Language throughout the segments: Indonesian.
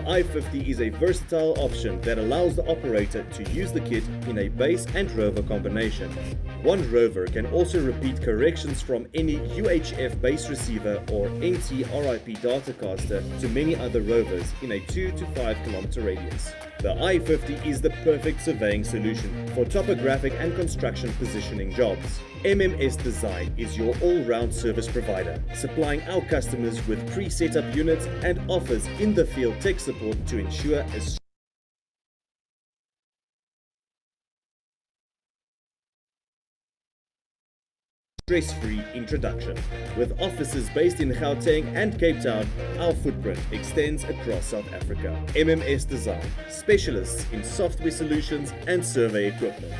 i50 is a versatile option that allows the operator to use the kit in a base and rover combination. One rover can also repeat corrections from any UHF base receiver or NT-RIP datacaster to many other rovers in a 2 to 5 km radius. The I-50 is the perfect surveying solution for topographic and construction positioning jobs. MMS Design is your all-round service provider, supplying our customers with pre-setup units and offers in-the-field tech support to ensure a stress-free introduction. With offices based in Gauteng and Cape Town, our footprint extends across South Africa. MMS Design, specialists in software solutions and survey equipment.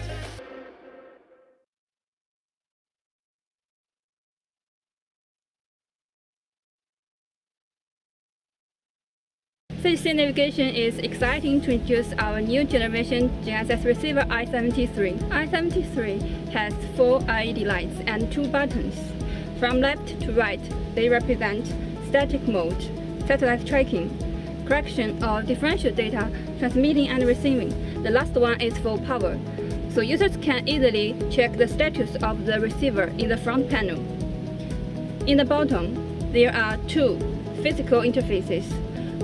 This Navigation is exciting to introduce our new generation GNSS receiver i73. i73 has four LED lights and two buttons. From left to right, they represent static mode, satellite tracking, correction of differential data, transmitting and receiving. The last one is for power, so users can easily check the status of the receiver in the front panel. In the bottom, there are two physical interfaces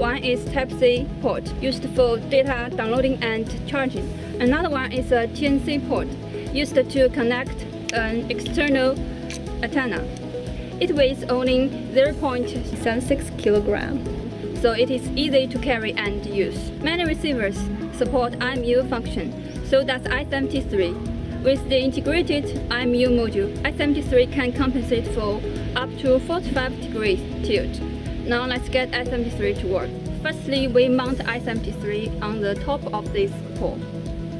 one is Type-C port used for data downloading and charging. Another one is a TNC port used to connect an external antenna. It weighs only 0.76 kg, so it is easy to carry and use. Many receivers support IMU function, so does I-73. With the integrated IMU module, I-73 can compensate for up to 45 degrees tilt now let's get SMT3 to work. Firstly, we mount SMT3 on the top of this pole.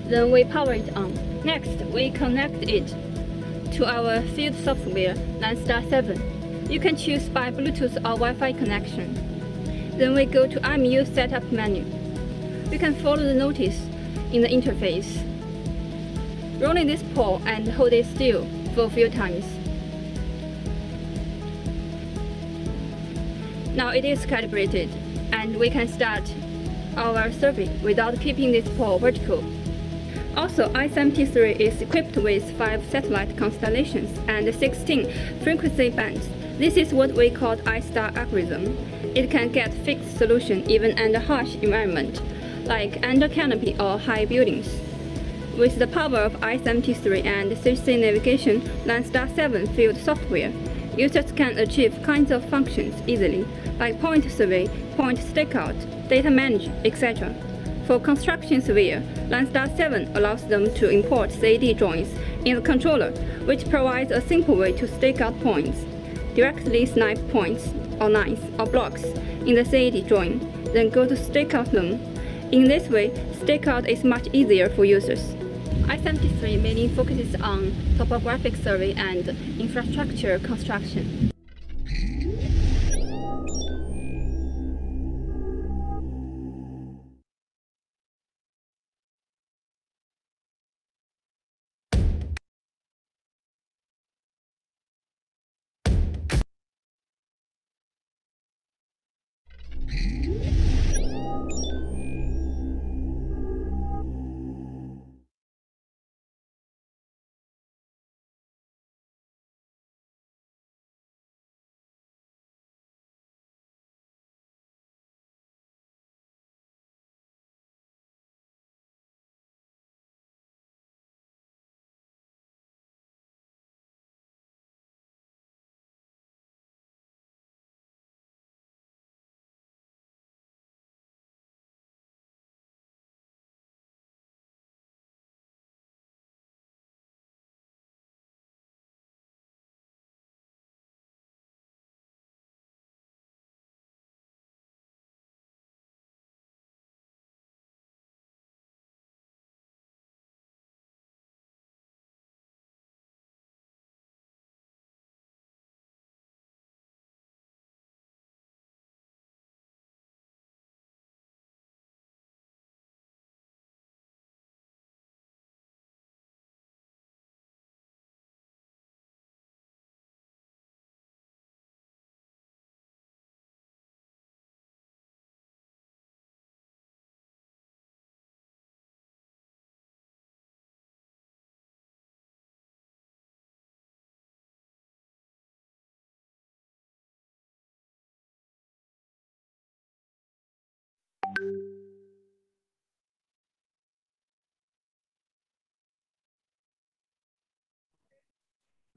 Then we power it on. Next, we connect it to our field software, Landstar 7. You can choose by Bluetooth or Wi-Fi connection. Then we go to IMU setup menu. You can follow the notice in the interface. Rolling this pole and hold it still for a few times. Now it is calibrated and we can start our survey without keeping this pole vertical. Also, i 3 is equipped with 5 satellite constellations and 16 frequency bands. This is what we call I-STAR algorithm. It can get fixed solution even under harsh environment, like under canopy or high buildings. With the power of i 3 and 3C Navigation, Landstar 7 field software, users can achieve kinds of functions easily, like point survey, point stakeout, data manage, etc. For construction survey, Landstar 7 allows them to import CAD drawings in the controller, which provides a simple way to stake out points. Directly snap points, or lines, or blocks in the CAD drawing, then go to stake out them. In this way, stakeout is much easier for users. I-73 mainly focuses on topographic survey and infrastructure construction.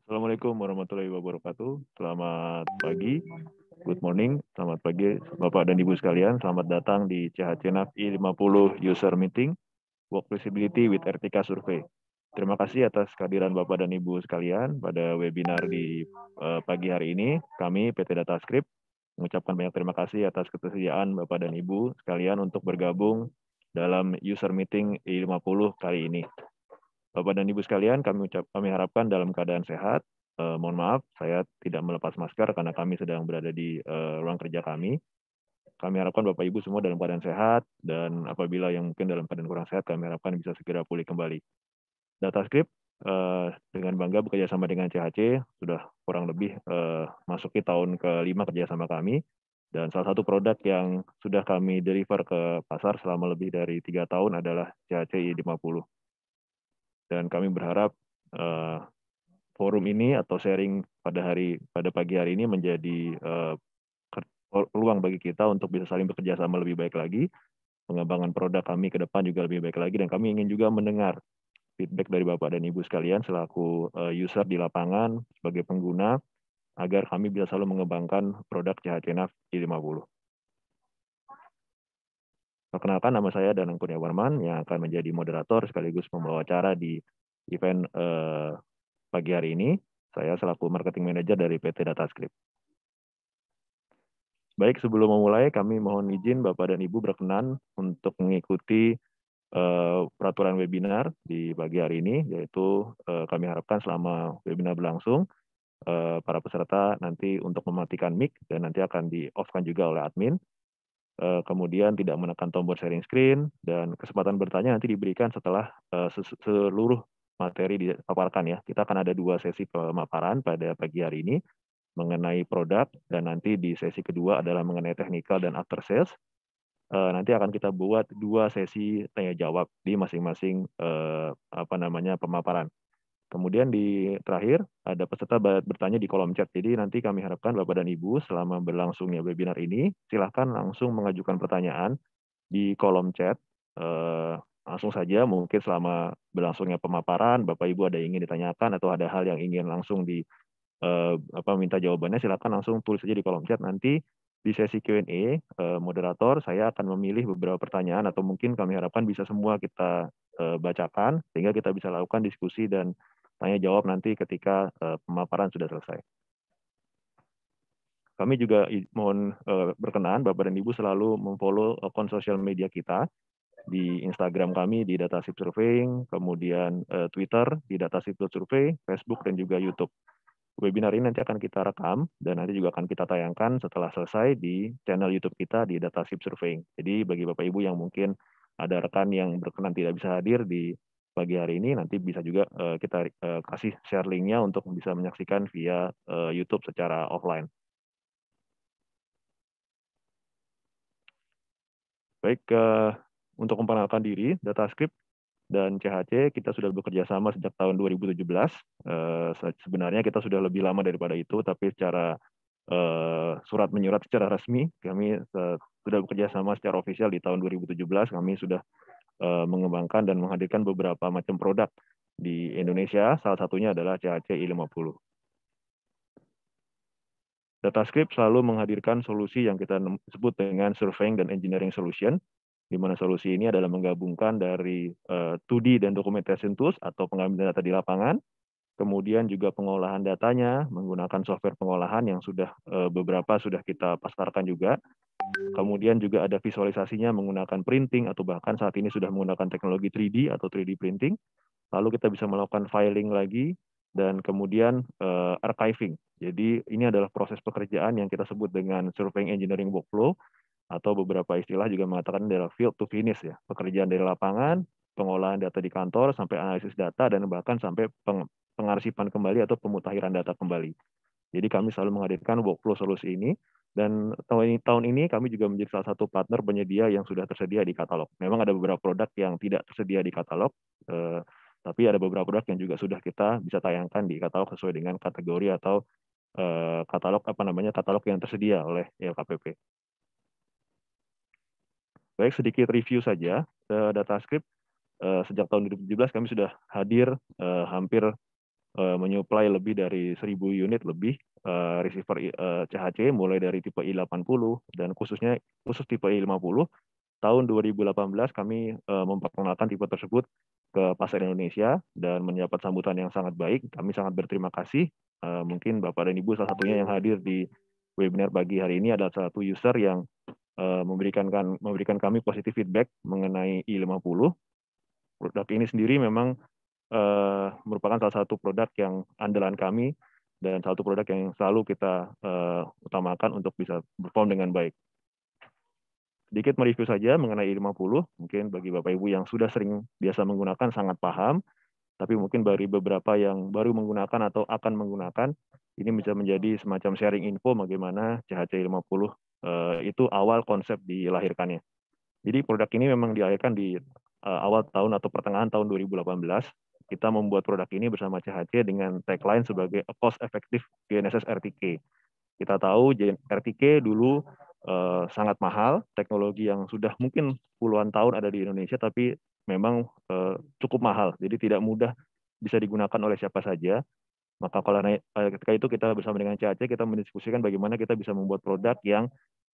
Assalamualaikum warahmatullahi wabarakatuh. Selamat pagi, good morning, selamat pagi Bapak dan Ibu sekalian. Selamat datang di CHCNAF I50 User Meeting, Work Flexibility with RTK Survey. Terima kasih atas kehadiran Bapak dan Ibu sekalian pada webinar di eh, pagi hari ini. Kami PT Data Script mengucapkan banyak terima kasih atas ketersediaan Bapak dan Ibu sekalian untuk bergabung dalam user meeting e I50 kali ini. Bapak dan Ibu sekalian, kami ucap kami harapkan dalam keadaan sehat. Eh, mohon maaf, saya tidak melepas masker karena kami sedang berada di eh, ruang kerja kami. Kami harapkan Bapak Ibu semua dalam keadaan sehat dan apabila yang mungkin dalam keadaan kurang sehat, kami harapkan bisa segera pulih kembali. Data script Eh, dengan bangga bekerja sama dengan CHC sudah kurang lebih eh, masuki tahun kelima kerja sama kami dan salah satu produk yang sudah kami deliver ke pasar selama lebih dari tiga tahun adalah CHC I50 dan kami berharap eh, forum ini atau sharing pada hari pada pagi hari ini menjadi peluang bagi kita untuk bisa saling bekerja sama lebih baik lagi pengembangan produk kami ke depan juga lebih baik lagi dan kami ingin juga mendengar feedback dari Bapak dan Ibu sekalian selaku eh, user di lapangan sebagai pengguna agar kami bisa selalu mengembangkan produk CHCNAF I50. Perkenalkan nama saya Danang Kurniawarman yang akan menjadi moderator sekaligus pembawa acara di event eh, pagi hari ini. Saya selaku marketing manager dari PT Datascript. Baik, sebelum memulai kami mohon izin Bapak dan Ibu berkenan untuk mengikuti Eh, peraturan webinar di pagi hari ini, yaitu eh, kami harapkan selama webinar berlangsung, eh, para peserta nanti untuk mematikan mic dan nanti akan di-off-kan juga oleh admin. Kemudian tidak menekan tombol sharing screen dan kesempatan bertanya nanti diberikan setelah seluruh materi dipaparkan ya. Kita akan ada dua sesi pemaparan pada pagi hari ini mengenai produk dan nanti di sesi kedua adalah mengenai technical dan after sales Eh, nanti akan kita buat dua sesi tanya jawab di masing-masing eh, apa namanya pemaparan. Kemudian di terakhir ada peserta bertanya di kolom chat. Jadi nanti kami harapkan Bapak dan Ibu selama berlangsungnya webinar ini silahkan langsung mengajukan pertanyaan di kolom chat. Eh, langsung saja mungkin selama berlangsungnya pemaparan Bapak Ibu ada yang ingin ditanyakan atau ada hal yang ingin langsung di apa minta jawabannya silahkan langsung tulis saja di kolom chat. Nanti di sesi Q&A, eh, moderator saya akan memilih beberapa pertanyaan atau mungkin kami harapkan bisa semua kita eh, bacakan sehingga kita bisa lakukan diskusi dan tanya jawab nanti ketika eh, pemaparan sudah selesai. Kami juga mohon berkenan Bapak dan Ibu selalu memfollow akun sosial media kita di Instagram kami di Data Surveying, kemudian Twitter di Data Survey, Facebook dan juga YouTube webinar ini nanti akan kita rekam dan nanti juga akan kita tayangkan setelah selesai di channel YouTube kita di Data Sip Surveying. Jadi bagi Bapak Ibu yang mungkin ada rekan yang berkenan tidak bisa hadir di pagi hari ini, nanti bisa juga eh, kita eh, kasih share linknya untuk bisa menyaksikan via eh, YouTube secara offline. Baik, untuk memperkenalkan diri, data DataScript dan CHC kita sudah bekerja sama sejak tahun 2017. Eh, sebenarnya kita sudah lebih lama daripada itu, tapi secara eh, surat menyurat secara resmi kami eh, sudah bekerja sama secara ofisial di tahun 2017. Kami sudah mengembangkan dan menghadirkan beberapa macam produk di Indonesia. Salah satunya adalah CHC i50. DataScript selalu menghadirkan solusi yang kita sebut dengan Surveying dan Engineering Solution di mana solusi ini adalah menggabungkan dari uh, eh, 2D dan documentation tools atau pengambilan data di lapangan, kemudian juga pengolahan datanya menggunakan software pengolahan yang sudah uh, beberapa sudah kita pasarkan juga. Kemudian juga ada visualisasinya menggunakan printing atau bahkan saat ini sudah menggunakan teknologi 3D atau 3D printing. Lalu kita bisa melakukan filing lagi dan kemudian uh, archiving. Jadi ini adalah proses pekerjaan yang kita sebut dengan surveying engineering workflow atau beberapa istilah juga mengatakan dari field to finish ya, pekerjaan dari lapangan, pengolahan data di kantor sampai analisis data dan bahkan sampai peng pengarsipan kembali atau pemutahiran data kembali. Jadi kami selalu menghadirkan workflow solusi ini dan tahun ini, tahun ini kami juga menjadi salah satu partner penyedia yang sudah tersedia di katalog. Memang ada beberapa produk yang tidak tersedia di katalog, eh, tapi ada beberapa produk yang juga sudah kita bisa tayangkan di katalog sesuai dengan kategori atau eh, katalog apa namanya katalog yang tersedia oleh LKPP. Baik, sedikit review saja ke eh, data script. Eh, sejak tahun 2017 kami sudah hadir eh, hampir menyuplai lebih dari 1000 unit lebih receiver CHC mulai dari tipe I80 dan khususnya khusus tipe I50 tahun 2018 kami memperkenalkan tipe tersebut ke pasar Indonesia dan mendapat sambutan yang sangat baik. Kami sangat berterima kasih. mungkin Bapak dan Ibu salah satunya yang hadir di webinar pagi hari ini adalah satu user yang Eh, memberikan kan, memberikan kami positif feedback mengenai i50. Produk ini sendiri memang uh, merupakan salah satu produk yang andalan kami dan salah satu produk yang selalu kita uh, utamakan untuk bisa perform dengan baik. Sedikit mereview saja mengenai i50, mungkin bagi Bapak Ibu yang sudah sering biasa menggunakan sangat paham tapi mungkin dari beberapa yang baru menggunakan atau akan menggunakan ini bisa menjadi semacam sharing info bagaimana CHC 50 eh, itu awal konsep dilahirkannya. Jadi produk ini memang dilahirkan di eh, awal tahun atau pertengahan tahun 2018. Kita membuat produk ini bersama CHC dengan tagline sebagai cost effective GNSS RTK. Kita tahu RTK dulu eh, sangat mahal, teknologi yang sudah mungkin puluhan tahun ada di Indonesia tapi memang eh, cukup mahal. Jadi tidak mudah bisa digunakan oleh siapa saja. Maka kalau eh, ketika itu kita bersama dengan CAC kita mendiskusikan bagaimana kita bisa membuat produk yang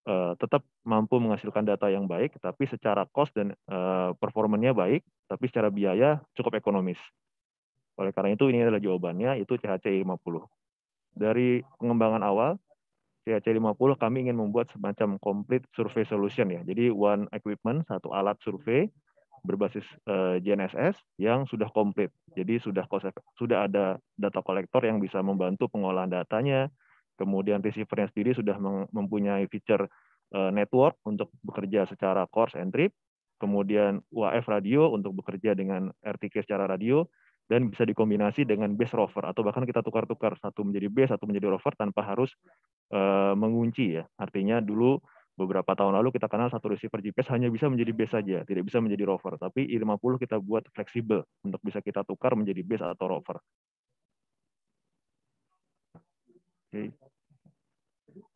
uh, tetap mampu menghasilkan data yang baik, tapi secara cost dan uh, eh, performanya baik, tapi secara biaya cukup ekonomis. Oleh karena itu ini adalah jawabannya, itu CHC 50. E Dari pengembangan awal, Ya, CAC50 kami ingin membuat semacam complete survey solution ya. Jadi one equipment, satu alat survei berbasis GNSS eh, yang sudah komplit. Jadi sudah sudah ada data kolektor yang bisa membantu pengolahan datanya. Kemudian receivernya sendiri sudah mempunyai feature eh, network untuk bekerja secara course and trip. Kemudian UAF radio untuk bekerja dengan RTK secara radio dan bisa dikombinasi dengan base rover atau bahkan kita tukar-tukar satu menjadi base satu menjadi rover tanpa harus uh, mengunci ya artinya dulu beberapa tahun lalu kita kenal satu receiver GPS hanya bisa menjadi base saja tidak bisa menjadi rover tapi i50 kita buat fleksibel untuk bisa kita tukar menjadi base atau rover okay.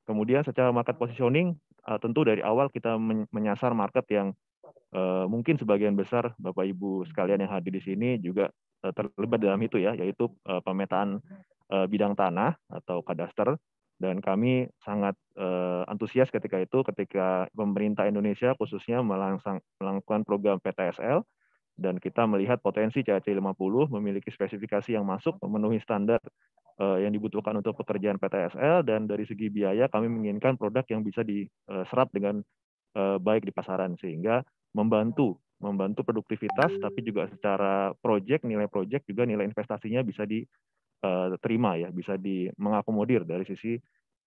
Kemudian secara market positioning eh, tentu dari awal kita menyasar market yang Eh, mungkin sebagian besar Bapak Ibu sekalian yang hadir di sini juga eh, terlibat dalam itu ya, yaitu eh, pemetaan bidang tanah atau kadaster dan kami sangat antusias ketika itu ketika pemerintah Indonesia khususnya melangsungkan program PTSL dan kita melihat potensi CAC 50 memiliki spesifikasi yang masuk memenuhi standar yang dibutuhkan untuk pekerjaan PTSL dan dari segi biaya kami menginginkan produk yang bisa diserap dengan baik di pasaran sehingga membantu membantu produktivitas tapi juga secara proyek nilai proyek juga nilai investasinya bisa diterima eh, ya bisa di mengakomodir dari sisi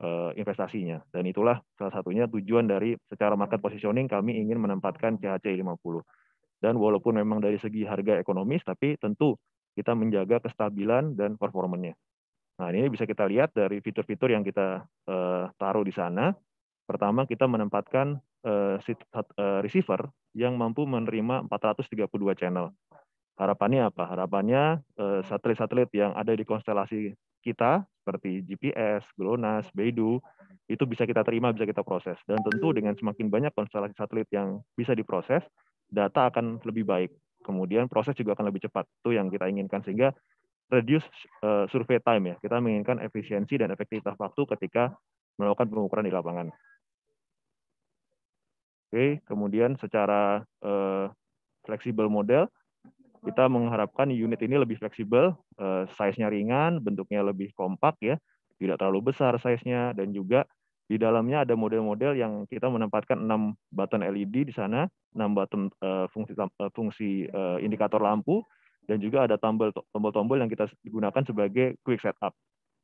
eh, investasinya dan itulah salah satunya tujuan dari secara market positioning kami ingin menempatkan CHC 50 dan walaupun memang dari segi harga ekonomis tapi tentu kita menjaga kestabilan dan performanya. Nah, ini bisa kita lihat dari fitur-fitur yang kita eh, taruh di sana. Pertama, kita menempatkan uh, receiver yang mampu menerima 432 channel. Harapannya apa? Harapannya eh, satelit-satelit uh, yang ada di konstelasi kita seperti GPS, GLONASS, Beidou itu bisa kita terima, bisa kita proses. Dan tentu dengan semakin banyak konstelasi satelit yang bisa diproses, data akan lebih baik. Kemudian proses juga akan lebih cepat. Itu yang kita inginkan sehingga reduce uh, survey time ya. Kita menginginkan efisiensi dan efektivitas waktu ketika melakukan pengukuran di lapangan. Oke, kemudian secara uh, fleksibel model kita mengharapkan unit ini lebih fleksibel, uh, size-nya ringan, bentuknya lebih kompak ya, tidak terlalu besar size-nya dan juga di dalamnya ada model-model yang kita menempatkan 6 button LED di sana, 6 button uh, fungsi uh, fungsi uh, indikator lampu dan juga ada tombol-tombol yang kita gunakan sebagai quick setup.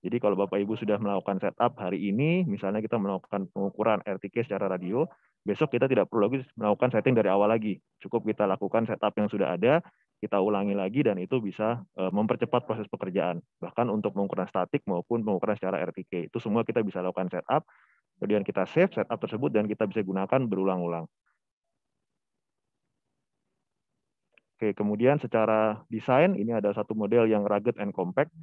Jadi kalau Bapak Ibu sudah melakukan setup hari ini, misalnya kita melakukan pengukuran RTK secara radio, besok kita tidak perlu lagi melakukan setting dari awal lagi. Cukup kita lakukan setup yang sudah ada, kita ulangi lagi dan itu bisa eh, mempercepat proses pekerjaan. Bahkan untuk pengukuran statik maupun pengukuran secara RTK, itu semua kita bisa lakukan setup, kemudian kita save setup tersebut dan kita bisa gunakan berulang-ulang. Oke, kemudian secara desain ini ada satu model yang rugged and compact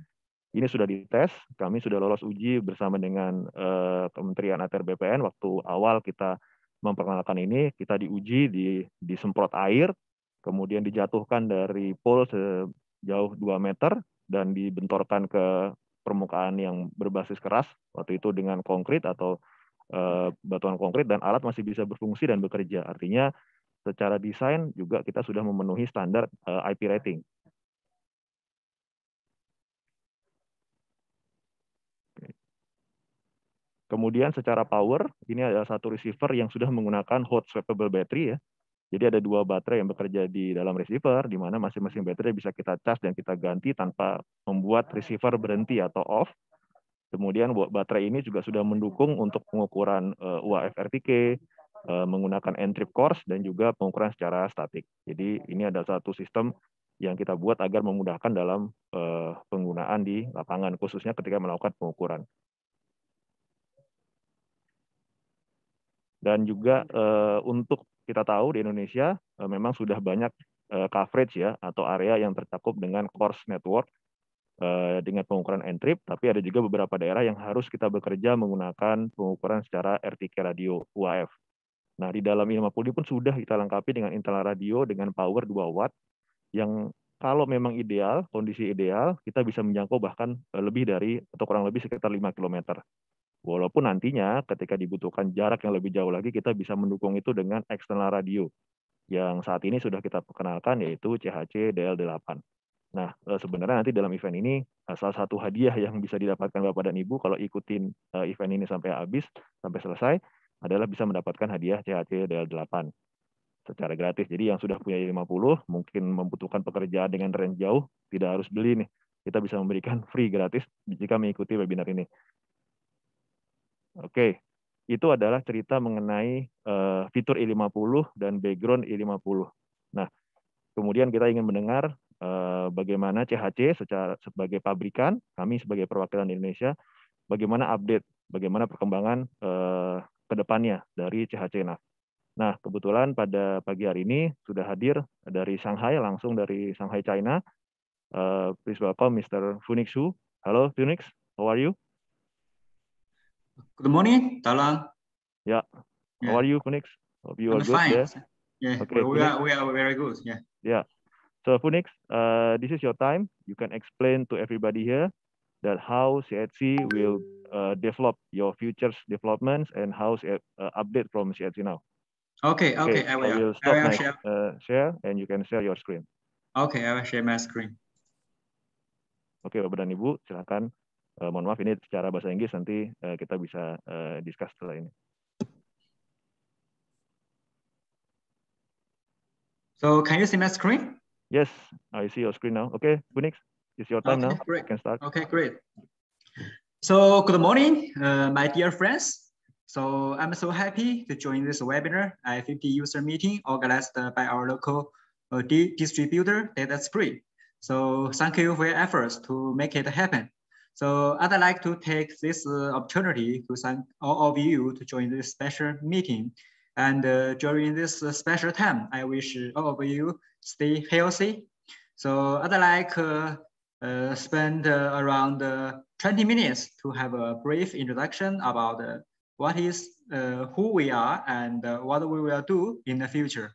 ini sudah dites, kami sudah lolos uji bersama dengan uh, Kementerian ATR BPN waktu awal kita memperkenalkan ini, kita diuji, di, disemprot air, kemudian dijatuhkan dari pole sejauh 2 meter dan dibentorkan ke permukaan yang berbasis keras, waktu itu dengan konkrit atau uh, batuan konkrit dan alat masih bisa berfungsi dan bekerja. Artinya secara desain juga kita sudah memenuhi standar uh, eh, IP rating. Kemudian secara power, ini adalah satu receiver yang sudah menggunakan hot swappable battery ya. Jadi ada dua baterai yang bekerja di dalam receiver, di mana masing-masing baterai bisa kita charge dan kita ganti tanpa membuat receiver berhenti atau off. Kemudian baterai ini juga sudah mendukung untuk pengukuran eh, UAF RTK, eh, menggunakan N-trip course, dan juga pengukuran secara statik. Jadi ini adalah satu sistem yang kita buat agar memudahkan dalam eh, penggunaan di lapangan, khususnya ketika melakukan pengukuran. dan juga uh, untuk kita tahu di Indonesia uh, memang sudah banyak uh, coverage ya atau area yang tercakup dengan course network uh, dengan pengukuran end trip tapi ada juga beberapa daerah yang harus kita bekerja menggunakan pengukuran secara RTK radio UAF. Nah, di dalam Ilmapudi pun sudah kita lengkapi dengan internal radio dengan power 2 watt yang kalau memang ideal, kondisi ideal, kita bisa menjangkau bahkan lebih dari atau kurang lebih sekitar 5 km. Walaupun nantinya ketika dibutuhkan jarak yang lebih jauh lagi, kita bisa mendukung itu dengan eksternal radio yang saat ini sudah kita perkenalkan yaitu CHC DL8. Nah, eh, sebenarnya nanti dalam event ini eh, salah satu hadiah yang bisa didapatkan Bapak dan Ibu kalau ikutin eh, event ini sampai habis, sampai selesai adalah bisa mendapatkan hadiah CHC DL8 secara gratis. Jadi yang sudah punya 50 mungkin membutuhkan pekerjaan dengan range jauh, tidak harus beli nih. Kita bisa memberikan free gratis jika mengikuti webinar ini. Oke, okay. itu adalah cerita mengenai uh, fitur i50 dan background i50. Nah, kemudian kita ingin mendengar uh, bagaimana CHC secara sebagai pabrikan, kami sebagai perwakilan Indonesia, bagaimana update, bagaimana perkembangan uh, ke depannya dari CHC NAV. Nah, kebetulan pada pagi hari ini sudah hadir dari Shanghai, langsung dari Shanghai, China. Uh, please welcome Mr. Phoenix Hu. Halo, Phoenix. How are you? Good morning, Talan. Yeah. yeah. How are you, Phoenix? Hope you I'm are good. Fine. Yeah. yeah. Okay. We are, we are very good. Yeah. Yeah. So Phoenix, uh, this is your time. You can explain to everybody here that how CHC will uh, develop your futures developments and how uh, update from CHC now. Okay, okay, okay I will. I will, stop I will my, share. Uh, share and you can share your screen. Okay, I will share my screen. Oke, okay, Bapak dan Ibu, silakan uh, mohon maaf ini secara bahasa Inggris nanti uh, kita bisa uh, discuss setelah ini. So can you see my screen? Yes, I see your screen now. Okay, Bunix, it's your time okay, now. Great. You can start. Okay, great. So good morning, uh, my dear friends. So I'm so happy to join this webinar at 50 user meeting organized by our local uh, distributor, DataSpring. So thank you for your efforts to make it happen. So I'd like to take this uh, opportunity to thank all of you to join this special meeting. And uh, during this uh, special time, I wish all of you stay healthy. So I'd like uh, uh, spend uh, around 20 minutes to have a brief introduction about what is who we are and what we will do in the future.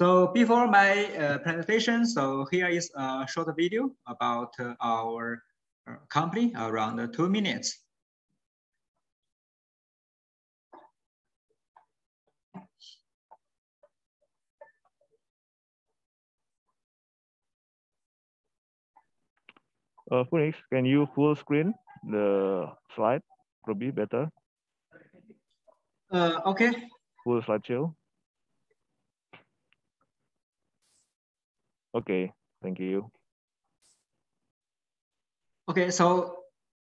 So before my uh, presentation, so here is a short video about uh, our company, around two minutes. Uh, Phoenix, can you full screen the slide? Probably better. Uh, okay. Full slide show. Okay, thank you. Okay, so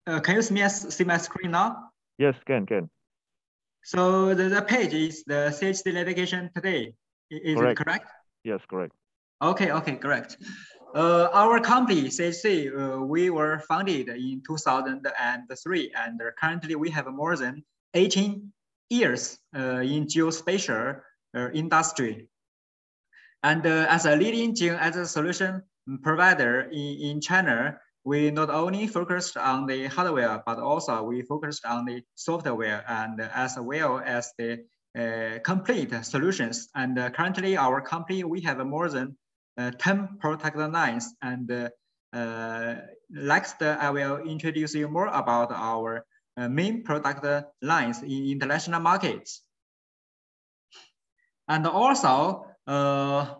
uh, can you see my, see my screen now? Yes, can, can. So the, the page is the CHD litigation today. Is correct. it correct? Yes, correct. Okay, okay, correct. Uh, our company, CHC, uh, we were founded in 2003, and currently we have more than 18 years uh, in geospatial uh, industry. And uh, as a leading gene as a solution provider in, in China, we not only focused on the hardware, but also we focused on the software and as well as the uh, complete solutions. And uh, currently our company, we have more than uh, 10 product lines. And next, uh, uh, I will introduce you more about our main product lines in international markets. And also, uh,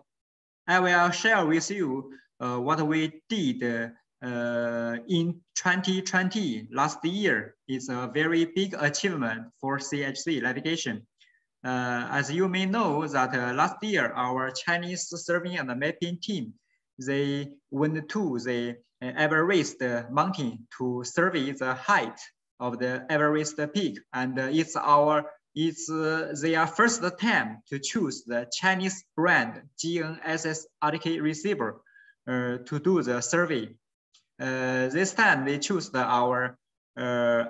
I will share with you uh, what we did uh, in 2020, last year. It's a very big achievement for CHC litigation. Uh, as you may know that uh, last year, our Chinese surveying and mapping team, they went to the Everest uh, mountain to survey the height of the Everest peak. And it's our it's uh, their first attempt to choose the Chinese brand GNSS RTK receiver uh, to do the survey. Uh, this time they choose the, our uh,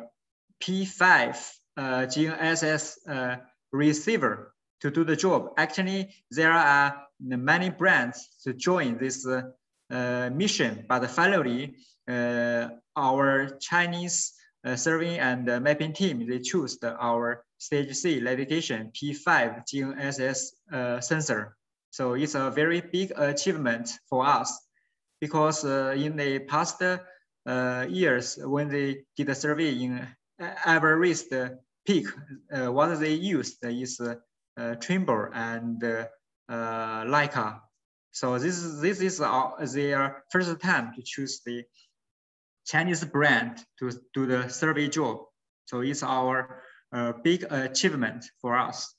P5 uh, GNSS uh, receiver to do the job. Actually, there are many brands to join this mission, but finally, our Chinese surveying and mapping team, they choose the, our stage C levitation P5 GNSS uh, sensor. So it's a very big achievement for us because uh, in the past uh, years, when they did a survey in Everest peak, uh, what they used is uh, Trimble and uh, Leica. So this, this is our, their first time to choose the Chinese brand to do the survey job. So it's our a big achievement for us.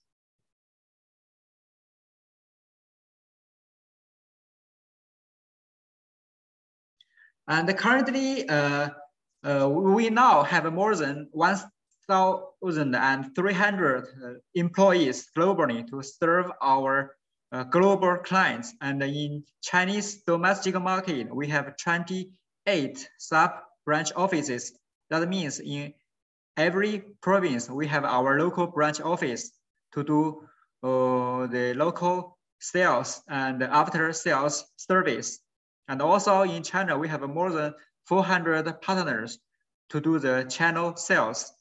And currently, uh, uh, we now have more than 1,300 uh, employees globally to serve our uh, global clients. And in Chinese domestic market, we have 28 sub branch offices. That means in every province, we have our local branch office to do uh, the local sales and after sales service. And also in China, we have more than 400 partners to do the channel sales.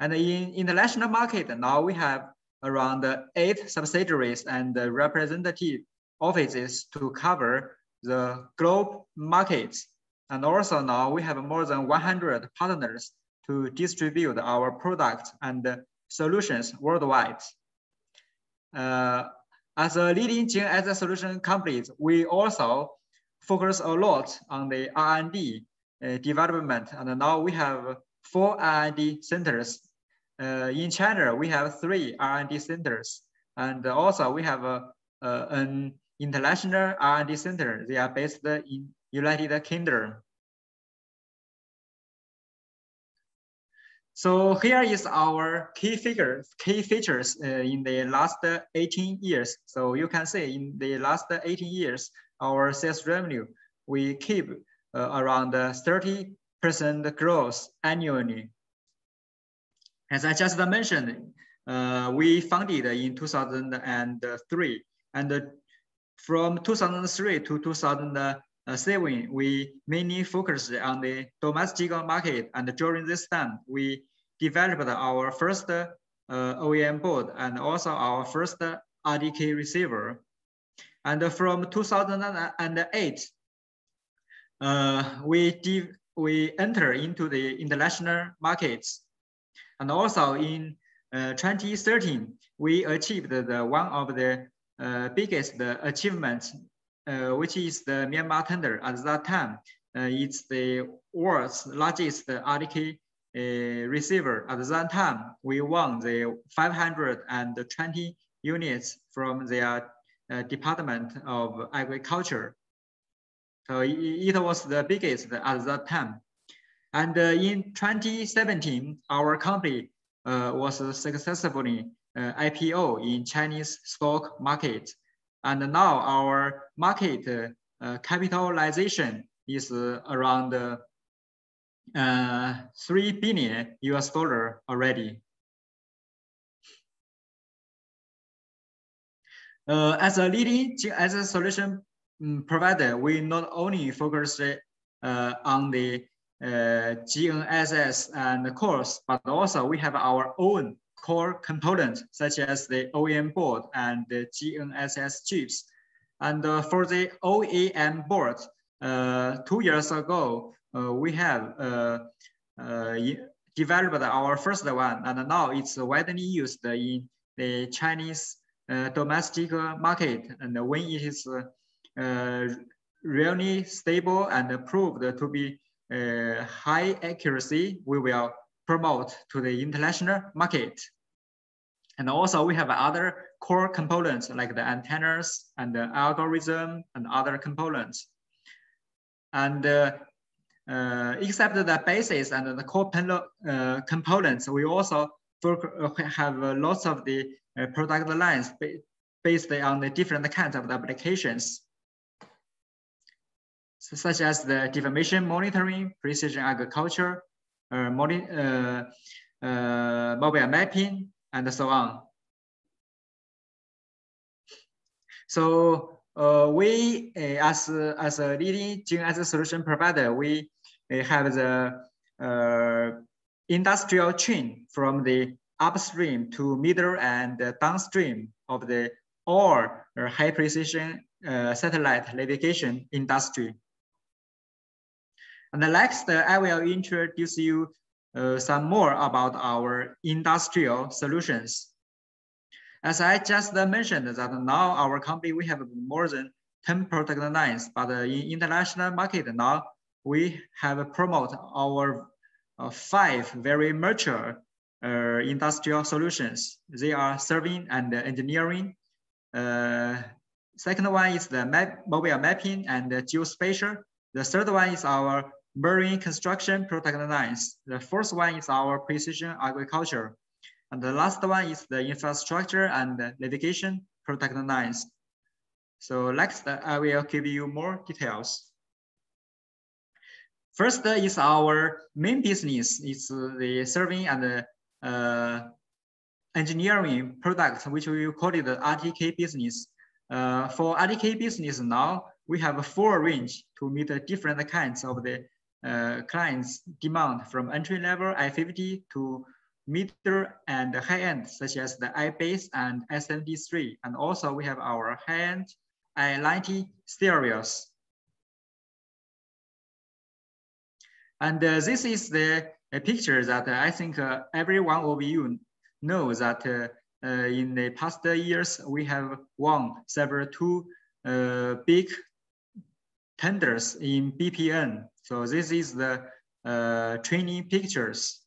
And in international market, now we have around eight subsidiaries and representative offices to cover the globe markets. And also now we have more than 100 partners to distribute our products and solutions worldwide. Uh, as a leading gene as solution company, we also focus a lot on the R&D uh, development. And now we have four R&D centers. Uh, in China, we have three R&D centers. And also we have a, an international R&D center. They are based in United Kingdom, So here is our key figure, key features uh, in the last 18 years. So you can see in the last 18 years, our sales revenue, we keep uh, around 30% growth annually. As I just mentioned, uh, we founded in 2003 and from 2003 to 2000 uh, saving, we mainly focused on the domestic market. And during this time, we developed our first uh, OEM board and also our first RDK receiver. And from 2008, uh, we, we enter into the international markets. And also in uh, 2013, we achieved the, one of the uh, biggest achievements uh, which is the Myanmar tender at that time. Uh, it's the world's largest RDK uh, receiver. At that time, we won the 520 units from their Department of Agriculture. So it was the biggest at that time. And uh, in 2017, our company uh, was successfully uh, IPO in Chinese stock market. And now our market uh, capitalization is around uh, 3 billion US dollar already. Uh, as a leading as a solution mm, provider, we not only focus uh, on the uh, GNSS and the course, but also we have our own core components such as the OEM board and the GNSS chips. And uh, for the OEM board, uh, two years ago, uh, we have uh, uh, developed our first one, and now it's widely used in the Chinese uh, domestic market. And when it is really stable and proved to be high accuracy, we will promote to the international market. And also we have other core components like the antennas and the algorithm and other components. And uh, uh, except the basis and the core uh, components, we also uh, have uh, lots of the uh, product lines based on the different kinds of the applications, such as the deformation monitoring, precision agriculture, uh, uh, uh, mobile mapping, and so on. So uh, we, uh, as, uh, as a leading GNSS solution provider, we uh, have the industrial chain from the upstream to middle and downstream of the all high precision satellite navigation industry. And next, uh, I will introduce you uh, some more about our industrial solutions. As I just mentioned that now our company, we have more than 10 product lines, but in international market now, we have promote our uh, five very mature uh, industrial solutions. They are serving and engineering. Uh, second one is the map, mobile mapping and geospatial. The third one is our marine construction product lines. The fourth one is our precision agriculture. And the last one is the infrastructure and navigation product lines. So next, uh, I will give you more details. First is our main business. It's uh, the serving and uh, uh engineering product, which we call it the RTK business. Uh, for RTK business now, we have a full range to meet the different kinds of the uh, clients demand from entry-level I-50 to middle and high-end, such as the I-Base and s 3 And also we have our high-end I-90 stereos. And uh, this is the picture that uh, I think uh, every one of you know that uh, in the past years, we have won several two big tenders in BPN. So this is the uh, training pictures.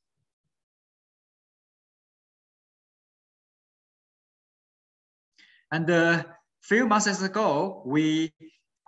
And a uh, few months ago, we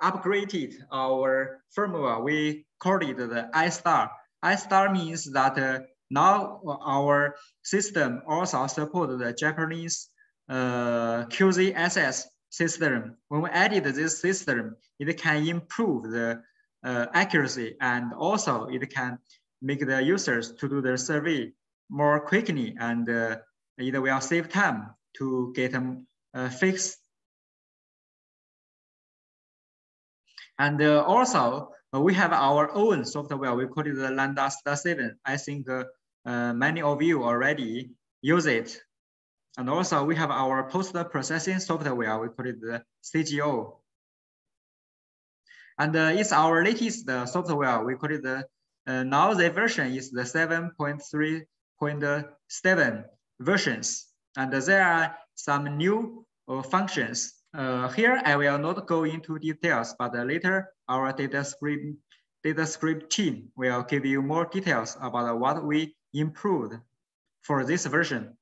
upgraded our firmware. We called it the iStar. iStar means that uh, now our system also supports the Japanese uh, QZSS system. When we added this system, it can improve the uh, accuracy and also it can make the users to do their survey more quickly and uh, it will save time to get them uh, fixed. And uh, also, uh, we have our own software. We call it the Lambda Star 7. I think uh, uh, many of you already use it and also we have our post-processing software, we call it the CGO. And uh, it's our latest uh, software, we call it the, uh, now the version is the 7.3.7 versions. And there are some new uh, functions. Uh, here I will not go into details, but later our data script, data script team will give you more details about what we improved for this version.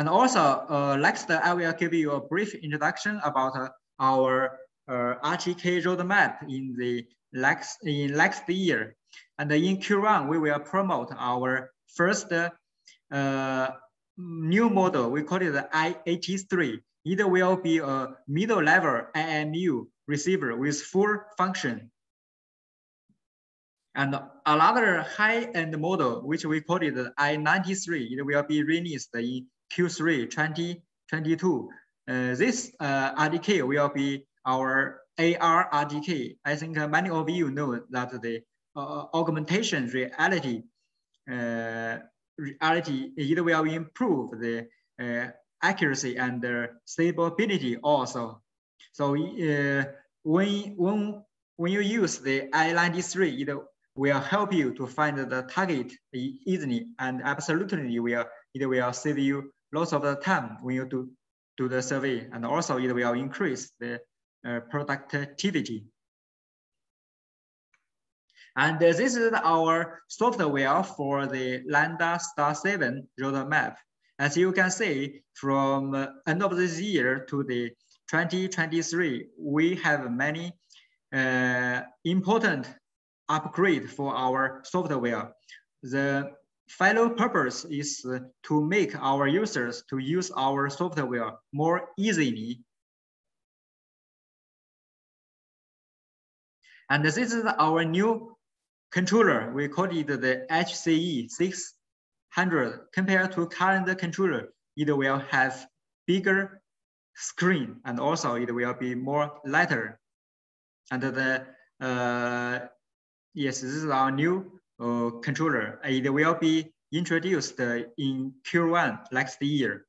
And also, uh, next, I will give you a brief introduction about uh, our uh, RTK roadmap in the next, in next year. And in Q1, we will promote our first uh, new model. We call it the I-83. It will be a middle level IMU receiver with full function. And another high-end model, which we call it the I-93, it will be released in Q3 2022. Uh, this uh, RDK will be our AR RDK. I think many of you know that the uh, augmentation reality reality it will improve the accuracy and stability also. So uh, when, when, when you use the I-93, it will help you to find the target easily and absolutely will, it will save you lots of the time when you do, do the survey, and also it will increase the uh, productivity. And this is our software for the Lambda Star 7 roadmap. As you can see, from uh, end of this year to the 2023, we have many uh, important upgrade for our software. The final purpose is uh, to make our users to use our software more easily. And this is our new controller. We call it the HCE 600. Compared to current controller, it will have bigger screen and also it will be more lighter. And the, uh, yes, this is our new uh, controller. It will be introduced uh, in Q1 next year.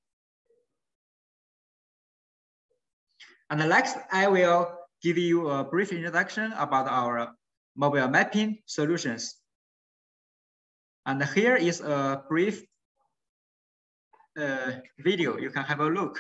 And next, I will give you a brief introduction about our mobile mapping solutions. And here is a brief uh, video. You can have a look.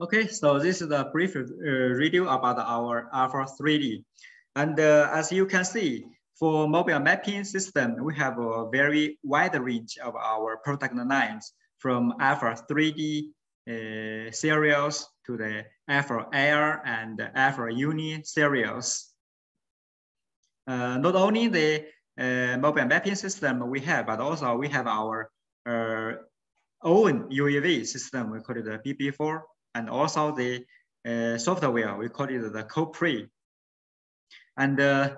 Okay, so this is a brief uh, review about our Alpha 3D. And uh, as you can see, for mobile mapping system, we have a very wide range of our product lines from Alpha 3D uh, serials to the Alpha Air and Alpha Uni serials. Uh, not only the uh, mobile mapping system we have, but also we have our uh, own UAV system, we call it the BB4 and also the uh, software. We call it the CoPre. And uh,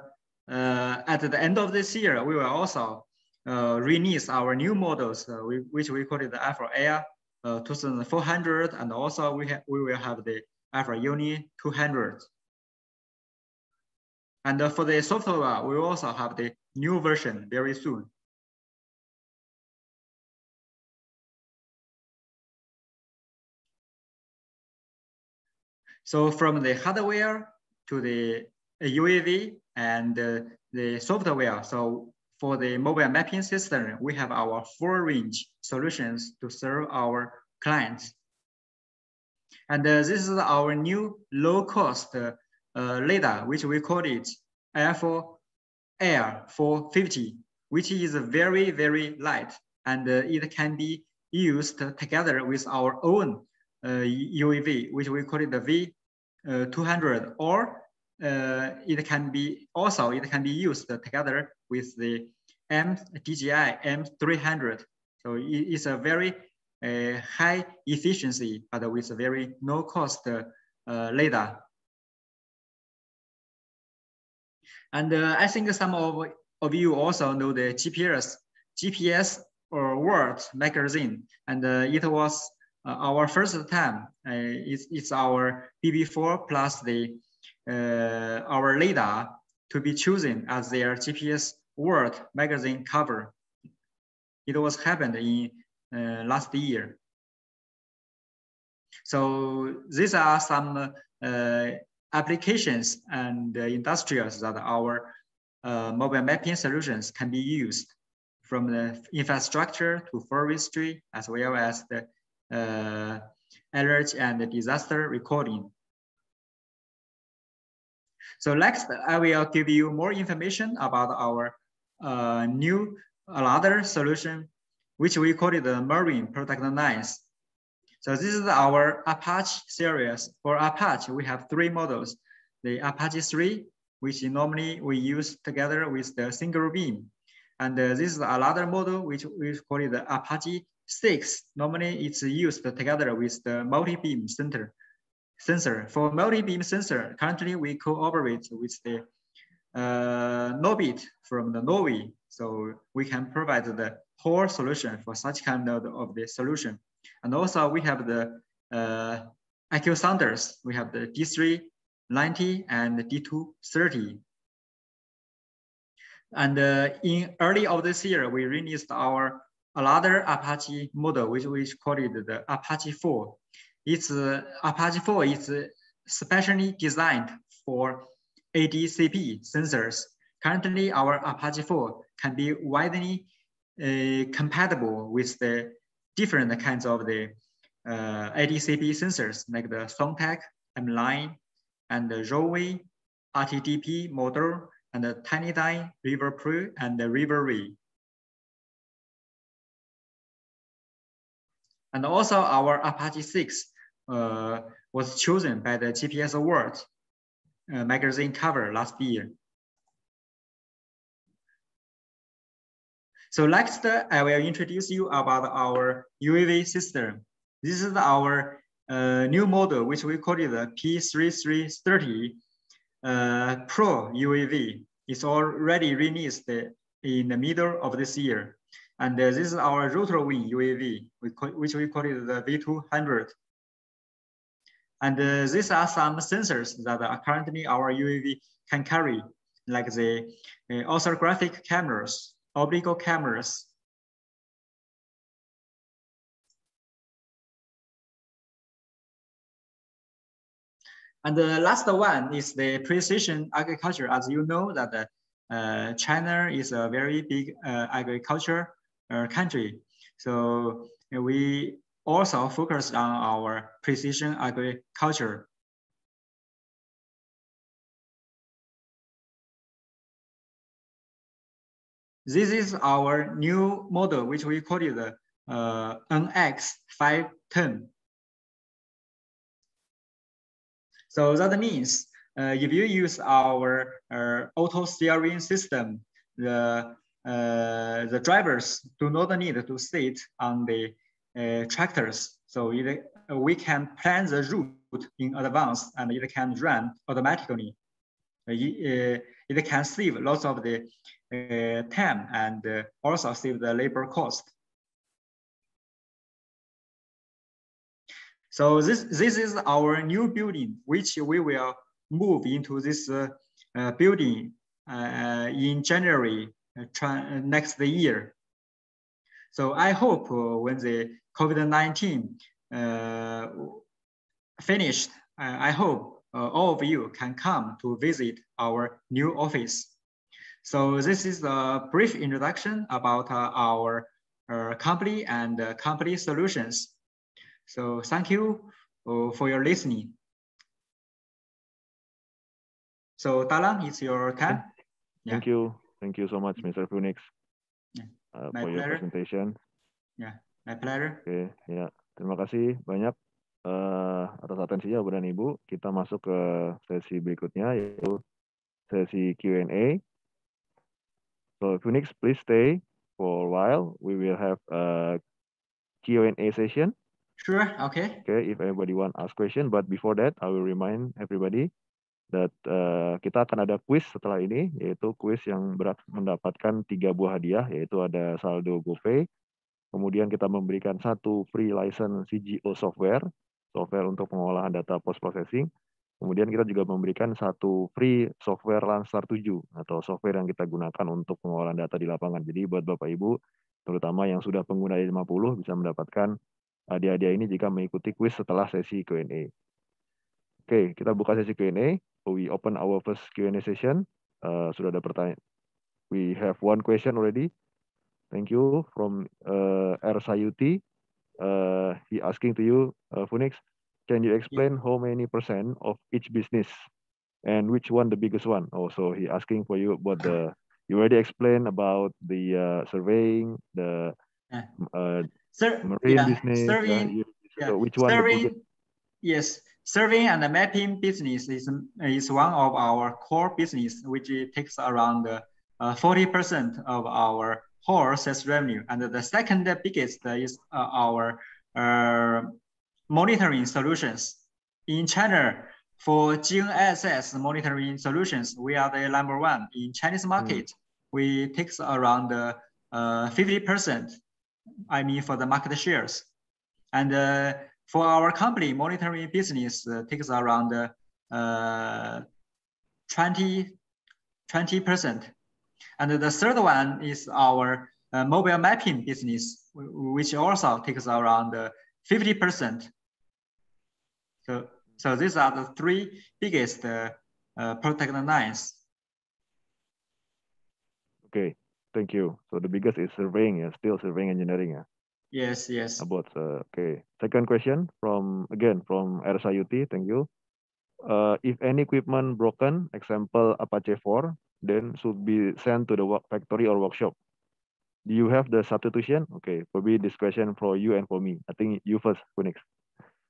uh, at the end of this year, we will also uh, release our new models, uh, we, which we call it the Alpha Air uh, 2400, and also we, we will have the Alpha Uni 200. And for the software, we also have the new version very soon. So from the hardware to the UAV and uh, the software, so for the mobile mapping system, we have our full range solutions to serve our clients. And uh, this is our new low cost uh, LiDAR, uh, which we call it Air4 Air 450, which is very, very light. And uh, it can be used together with our own UAV, uh, which we call it the V. Uh, 200 or uh, it can be also it can be used together with the M DJI M300. So it is a very uh, high efficiency, but with a very no cost radar. And I think some of, of you also know the GPS, GPS or World magazine, and it was uh, our first time uh, is, is our BB4 plus the uh, our LIDAR to be chosen as their GPS World magazine cover. It was happened in uh, last year. So these are some uh, applications and industries that our uh, mobile mapping solutions can be used from the infrastructure to forestry, as well as the uh, alert and disaster recording. So next, I will give you more information about our uh, new another solution, which we call it the Marine Product Lines. So this is our Apache series. For Apache, we have three models, the Apache 3, which normally we use together with the single beam. And uh, this is another model, which we call it the Apache Six, normally it's used together with the multi-beam center sensor. For multi-beam sensor, currently we cooperate with the uh, Norbit from the Norway. So we can provide the whole solution for such kind of, of the solution. And also we have the uh, IQ Sanders. We have the D390 and D230. And uh, in early of this year, we released our another Apache model, which we called the Apache 4. It's uh, Apache 4 is specially designed for ADCP sensors. Currently, our Apache 4 can be widely uh, compatible with the different kinds of the uh, ADCP sensors, like the Sontag, M-Line, and the Rowe, RTDP model, and the River Pro, and the RiverRay. And also our Apache 6 uh, was chosen by the GPS Award uh, magazine cover last year. So next, uh, I will introduce you about our UAV system. This is our uh, new model, which we call it the P3330 uh, Pro UAV. It's already released in the middle of this year. And uh, this is our rotor wing UAV, which we call it the V200. And uh, these are some sensors that are currently our UAV can carry, like the uh, orthographic cameras, oblique cameras, And the last one is the precision agriculture. As you know that uh, China is a very big uh, agriculture uh, country. So uh, we also focused on our precision agriculture. This is our new model, which we call it the uh, NX510. So that means uh, if you use our uh, auto steering system, the uh, the drivers do not need to sit on the uh, tractors. So it, uh, we can plan the route in advance and it can run automatically. It, uh, uh, it can save lots of the time and also save the labor cost. So this, this is our new building, which we will move into this uh, uh, building uh, in January uh, try, uh, next year. So I hope uh, when the COVID-19 finished, I hope all of you can come to visit our new office. So this is a brief introduction about our company and company solutions. So thank you for your listening. So Talang, it's your time. Thank yeah. you. Thank you so much, Mr. Mm. Phoenix, yeah. uh, my for pleasure. presentation. Yeah, my pleasure. Oke, okay, ya. Yeah. Terima kasih banyak uh, atas atensinya, Bu dan Ibu. Kita masuk ke sesi berikutnya, yaitu sesi Q&A. So, Phoenix, please stay for a while. We will have a Q&A session. Sure, okay. Okay, if everybody want ask question, but before that, I will remind everybody that uh, kita akan ada quiz setelah ini yaitu quiz yang berat mendapatkan tiga buah hadiah yaitu ada saldo GoPay kemudian kita memberikan satu free license CGO software software untuk pengolahan data post processing kemudian kita juga memberikan satu free software Lansar 7 atau software yang kita gunakan untuk pengolahan data di lapangan jadi buat Bapak Ibu terutama yang sudah pengguna I50 bisa mendapatkan hadiah-hadiah ini jika mengikuti quiz setelah sesi Q&A. okay, kita buka sesi Q&A. We open our first Q&A session. Uh, sudah ada pertanyaan. We have one question already. Thank you from uh, R Sayuti. Uh, he asking to you, uh, can you explain how many percent of each business and which one the biggest one? Also, oh, he asking for you about the. You already explained about the uh, surveying, the uh, Sir, marine yeah. business. Surveying, uh, yeah. So which one? Surveying, yes. Surveying and mapping business is, is one of our core business, which takes around 40% uh, of our whole sales revenue. And the second biggest is uh, our uh, monitoring solutions. In China, for GNSS monitoring solutions, we are the number one in Chinese hmm. market. Mm. We takes around uh, 50%, I mean for the market shares. And uh, for our company, monitoring business uh, takes around uh, 20 percent. And the third one is our uh, mobile mapping business, which also takes around 50 percent. So, so these are the three biggest uh, product lines. Okay, thank you. So the biggest is surveying, uh, still surveying engineering. Yes, yes. About uh, okay. Second question from again from Ersa Yuti. Thank you. Uh, if any equipment broken, example Apache 4, then should be sent to the work factory or workshop. Do you have the substitution? Okay, probably this question for you and for me. I think you first, Phoenix.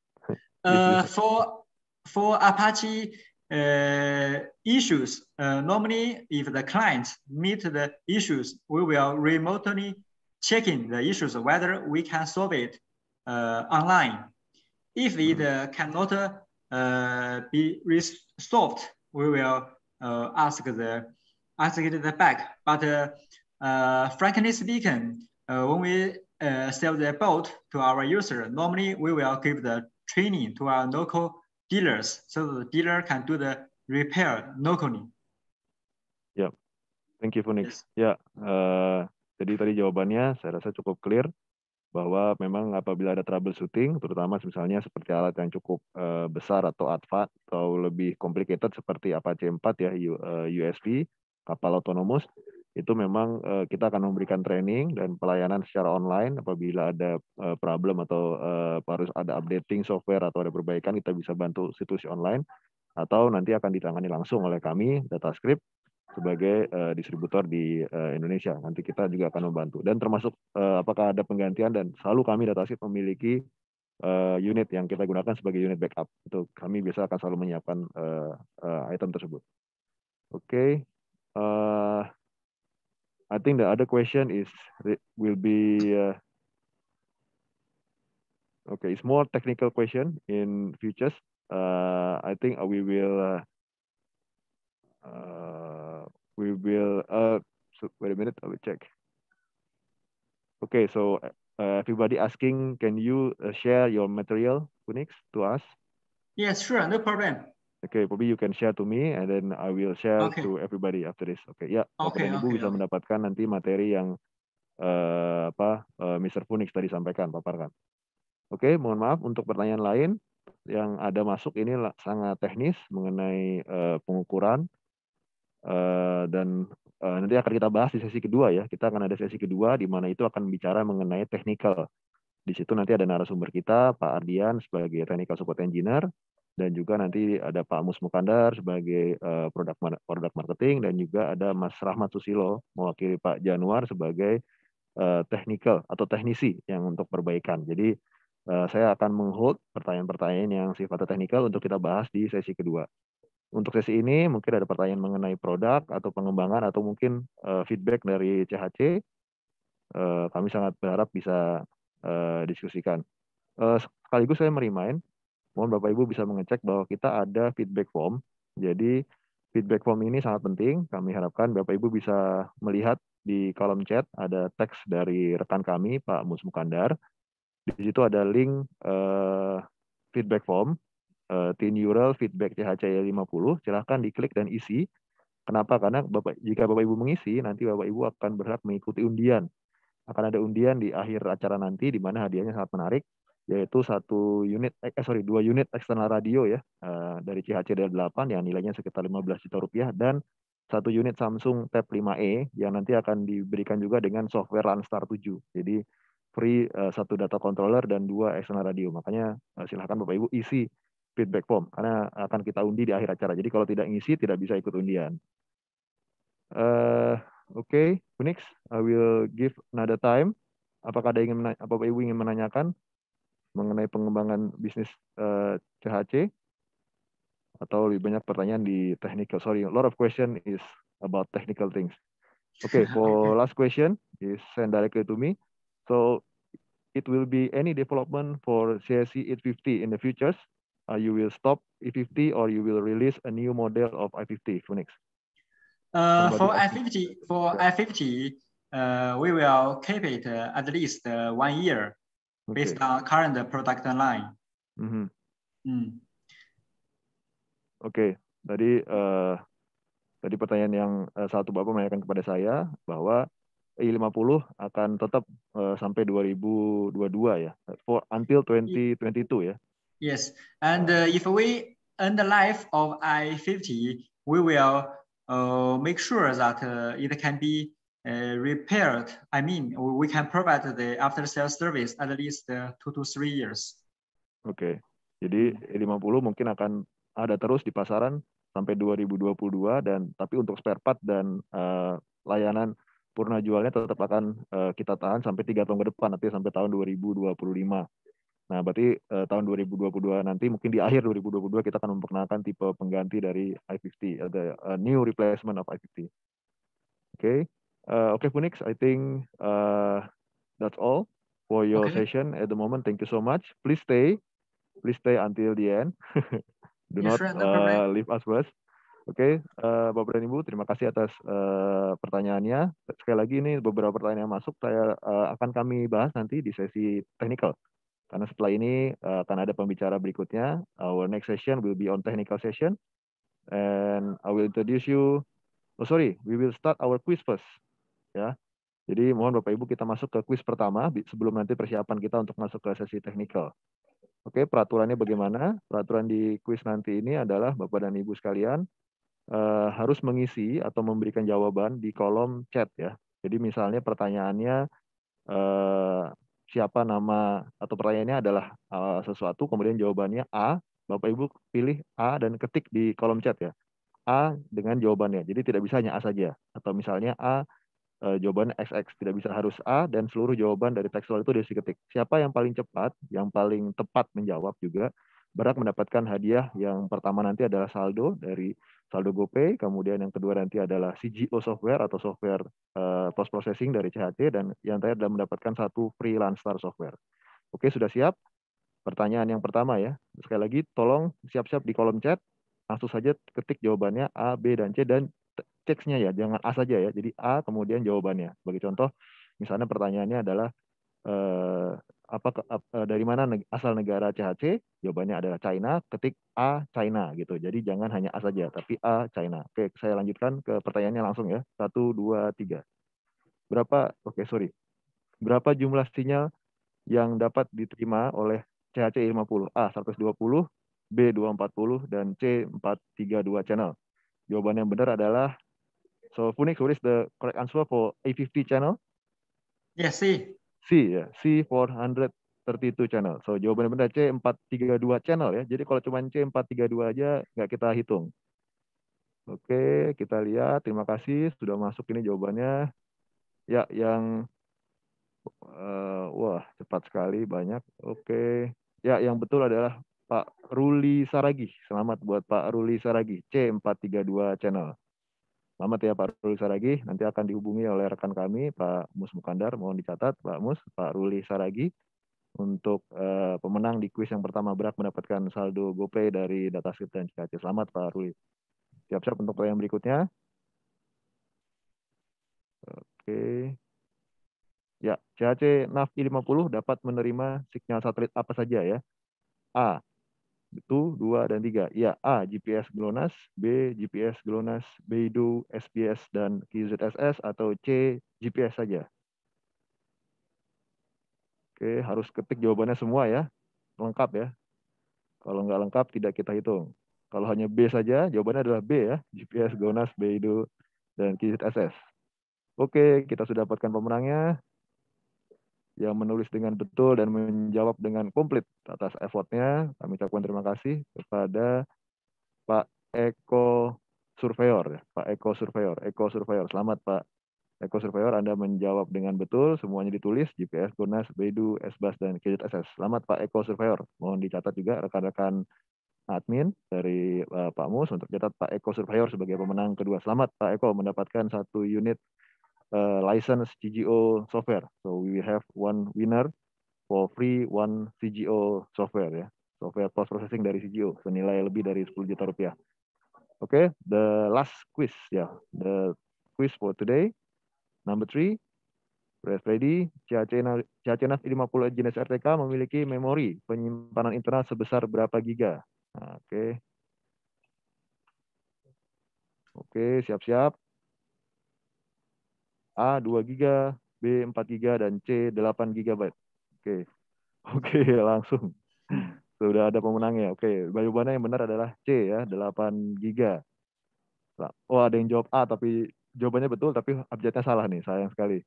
uh, for for Apache uh, issues, uh, normally if the client meet the issues, we will remotely checking the issues whether we can solve it uh, online. If it uh, cannot uh, be resolved, we will uh, ask the ask it the back. But uh, uh, frankly speaking, when we sell the boat to our user, normally we will give the training to our local dealers so the dealer can do the repair locally. Yeah, thank you, Phoenix. Yes. Yeah. Jadi tadi jawabannya saya rasa cukup clear bahwa memang apabila ada troubleshooting, terutama misalnya seperti alat yang cukup uh, besar atau ADVA atau lebih complicated seperti Apache 4 ya USB eh, kapal autonomous itu memang uh, kita akan memberikan training dan pelayanan secara online apabila ada uh, problem atau uh, harus ada updating software atau ada perbaikan kita bisa bantu situs online atau nanti akan ditangani langsung oleh kami data script sebagai uh, distributor di uh, Indonesia. Nanti kita juga akan membantu. Dan termasuk uh, apakah ada penggantian dan selalu kami datasi memiliki uh, unit yang kita gunakan sebagai unit backup. Itu kami biasa akan selalu menyiapkan uh, uh, item tersebut. Oke. Okay. Uh, I think the other question is will be uh, okay. It's more technical question in futures. Uh, I think we will. Uh, uh, we will uh, so wait a minute i will check okay so uh, everybody asking can you uh, share your material phoenix to us yes sure no problem okay probably you can share to me and then i will share okay. to everybody after this okay ya yeah, okay, okay, ibu okay, bisa okay. mendapatkan nanti materi yang uh, apa uh, Mr. Phoenix tadi sampaikan paparkan oke okay, mohon maaf untuk pertanyaan lain yang ada masuk ini sangat teknis mengenai uh, pengukuran Eh, dan uh, nanti akan kita bahas di sesi kedua ya. Kita akan ada sesi kedua di mana itu akan bicara mengenai technical. Di situ nanti ada narasumber kita Pak Ardian sebagai technical support engineer dan juga nanti ada Pak Mus Mukandar sebagai eh, produk product marketing dan juga ada Mas Rahmat Susilo mewakili Pak Januar sebagai uh, technical atau teknisi yang untuk perbaikan. Jadi saya akan menghold pertanyaan-pertanyaan yang sifatnya teknikal untuk kita bahas di sesi kedua. Untuk sesi ini mungkin ada pertanyaan mengenai produk atau pengembangan atau mungkin uh, feedback dari CHC. Uh, eh, kami sangat berharap bisa uh, diskusikan. Uh, sekaligus saya merimain, mohon Bapak Ibu bisa mengecek bahwa kita ada feedback form. Jadi feedback form ini sangat penting. Kami harapkan Bapak Ibu bisa melihat di kolom chat ada teks dari rekan kami Pak Musmukandar. Di situ ada link uh, feedback form uh, eh, tenural feedback CHCI 50, silahkan diklik dan isi. Kenapa? Karena Bapak, jika Bapak Ibu mengisi, nanti Bapak Ibu akan berhak mengikuti undian. Akan ada undian di akhir acara nanti, di mana hadiahnya sangat menarik, yaitu satu unit, eh, eh sorry, dua unit eksternal radio ya, uh, dari CHCD 8 yang nilainya sekitar 15 juta rupiah, dan satu unit Samsung Tab 5e yang nanti akan diberikan juga dengan software Runstar 7. Jadi free satu data controller dan dua eksternal radio. Makanya silahkan Bapak Ibu isi feedback form karena akan kita undi di akhir acara. Jadi kalau tidak ngisi tidak bisa ikut undian. Uh, Oke, okay. next I will give another time. Apakah ada ingin apa Ibu ingin menanyakan mengenai pengembangan bisnis uh, eh, CHC? Atau lebih banyak pertanyaan di technical. Sorry, a lot of question is about technical things. Okay, for last question is send directly to me. So it will be any development for CSC 850 e in the futures uh, you will stop e i50 or you will release a new model of i50 Phoenix? Uh, for i50, for yeah. i50, uh, we will keep it uh, at least uh, one year okay. based on current product line. Mm mm-hmm. -hmm. mm. Oke, okay. tadi uh, tadi pertanyaan yang uh, satu bapak menanyakan kepada saya bahwa e I50 akan tetap uh, sampai 2022 ya, for until 2022 iya. ya. Yes, and uh, if we end the life of I-50, we will uh, make sure that uh, it can be uh, repaired. I mean, we can provide the after-sales service at least uh, two to three years. Oke, okay. jadi 50 mungkin akan ada terus di pasaran sampai 2022 dan tapi untuk spare part dan uh, layanan purna jualnya tetap akan uh, kita tahan sampai tiga tahun ke depan nanti sampai tahun 2025. Nah, berarti uh, tahun 2022 nanti mungkin di akhir 2022 kita akan memperkenalkan tipe pengganti dari i50, uh, eh, the eh, new replacement of i50. Oke. Okay. Uh, okay, Phoenix, I think uh, that's all for your okay. session at the moment. Thank you so much. Please stay. Please stay until the end. Do yes, not sure, uh, leave us first. Oke, okay, uh, Bapak dan Ibu, terima kasih atas uh, pertanyaannya. Sekali lagi ini beberapa pertanyaan yang masuk saya uh, akan kami bahas nanti di sesi technical. Karena setelah ini akan eh, ada pembicara berikutnya. Our next session will be on technical session. And I will introduce you. Oh sorry, we will start our quiz first. Ya. Jadi mohon Bapak Ibu kita masuk ke quiz pertama sebelum nanti persiapan kita untuk masuk ke sesi technical. Oke, peraturannya bagaimana? Peraturan di quiz nanti ini adalah Bapak dan Ibu sekalian eh, harus mengisi atau memberikan jawaban di kolom chat ya. Jadi misalnya pertanyaannya eh, siapa nama atau pertanyaannya adalah uh, sesuatu, kemudian jawabannya A, Bapak Ibu pilih A dan ketik di kolom chat ya. A dengan jawabannya. Jadi tidak bisa hanya A saja. Atau misalnya A e, jawaban XX, tidak bisa harus A dan seluruh jawaban dari tekstual itu harus diketik. Siapa yang paling cepat, yang paling tepat menjawab juga, berhak mendapatkan hadiah yang pertama nanti adalah saldo dari saldo GoPay, kemudian yang kedua nanti adalah CGO software atau software uh, post processing dari CHT dan yang terakhir adalah mendapatkan satu Freelancer software. Oke, sudah siap? Pertanyaan yang pertama ya. Sekali lagi tolong siap-siap di kolom chat langsung saja ketik jawabannya A, B dan C dan teksnya ya, jangan A saja ya. Jadi A kemudian jawabannya. Bagi contoh, misalnya pertanyaannya adalah eh, apa eh, dari mana neg asal negara CHC? Jawabannya ya, adalah China. Ketik A China gitu. Jadi jangan hanya A saja, tapi A China. Oke, saya lanjutkan ke pertanyaannya langsung ya. Satu, dua, tiga. Berapa? Oke, sorry. Berapa jumlah sinyal yang dapat diterima oleh CHC 50 A 120 B 240 dan C 432 channel. Jawaban yang benar adalah so Funix, what is the correct answer for A50 channel? Yes, C. C ya, C 432 channel. So jawaban benar C 432 channel ya. Jadi kalau cuma C 432 aja nggak kita hitung. Oke, kita lihat. Terima kasih sudah masuk ini jawabannya. Ya, yang uh, wah cepat sekali banyak. Oke. Ya, yang betul adalah Pak Ruli Saragi. Selamat buat Pak Ruli Saragi C432 channel. Selamat ya Pak Ruli Saragi. Nanti akan dihubungi oleh rekan kami Pak Mus Mukandar. Mohon dicatat Pak Mus, Pak Ruli Saragi untuk uh, pemenang di kuis yang pertama berak mendapatkan saldo GoPay dari script dan CKC. Selamat Pak Ruli. Siap-siap untuk poin yang berikutnya. Oke. Ya, CHC NAV I50 dapat menerima sinyal satelit apa saja ya? A. Itu dua dan tiga. Ya, A. GPS GLONASS, B. GPS GLONASS, Beidou, SPS, dan QZSS, atau C. GPS saja. Oke, harus ketik jawabannya semua ya. Lengkap ya. Kalau nggak lengkap, tidak kita hitung. Kalau hanya B saja, jawabannya adalah B ya. GPS, GLONASS, Beidou, dan QZSS. Oke, kita sudah dapatkan pemenangnya yang menulis dengan betul dan menjawab dengan komplit atas effortnya. Kami ucapkan terima kasih kepada Pak Eko Surveyor, ya, Pak Eko Surveyor, Eko Surveyor. Selamat Pak Eko Surveyor, Anda menjawab dengan betul, semuanya ditulis, GPS, Tunas, Bedu, SBAS dan SS Selamat Pak Eko Surveyor. Mohon dicatat juga rekan-rekan admin dari eh, Pak Mus untuk catat Pak Eko Surveyor sebagai pemenang kedua. Selamat Pak Eko mendapatkan satu unit uh, license CGO software. So we have one winner for free one CGO software ya. Software post processing dari CGO senilai lebih dari 10 juta rupiah. Oke, okay, the last quiz ya. Yeah. The quiz for today number three. Press ready, CACNAF CACNAF 50 jenis RTK memiliki memori penyimpanan internal sebesar berapa giga? Nah, oke. Okay. Oke, okay, siap-siap. A 2 giga, B 4 giga dan C 8 GB. Oke. Oke, langsung. Sudah ada pemenangnya. Oke, jawabannya yang benar adalah C ya, 8 giga. Oh, ada yang jawab A tapi jawabannya betul tapi abjadnya salah nih, sayang sekali.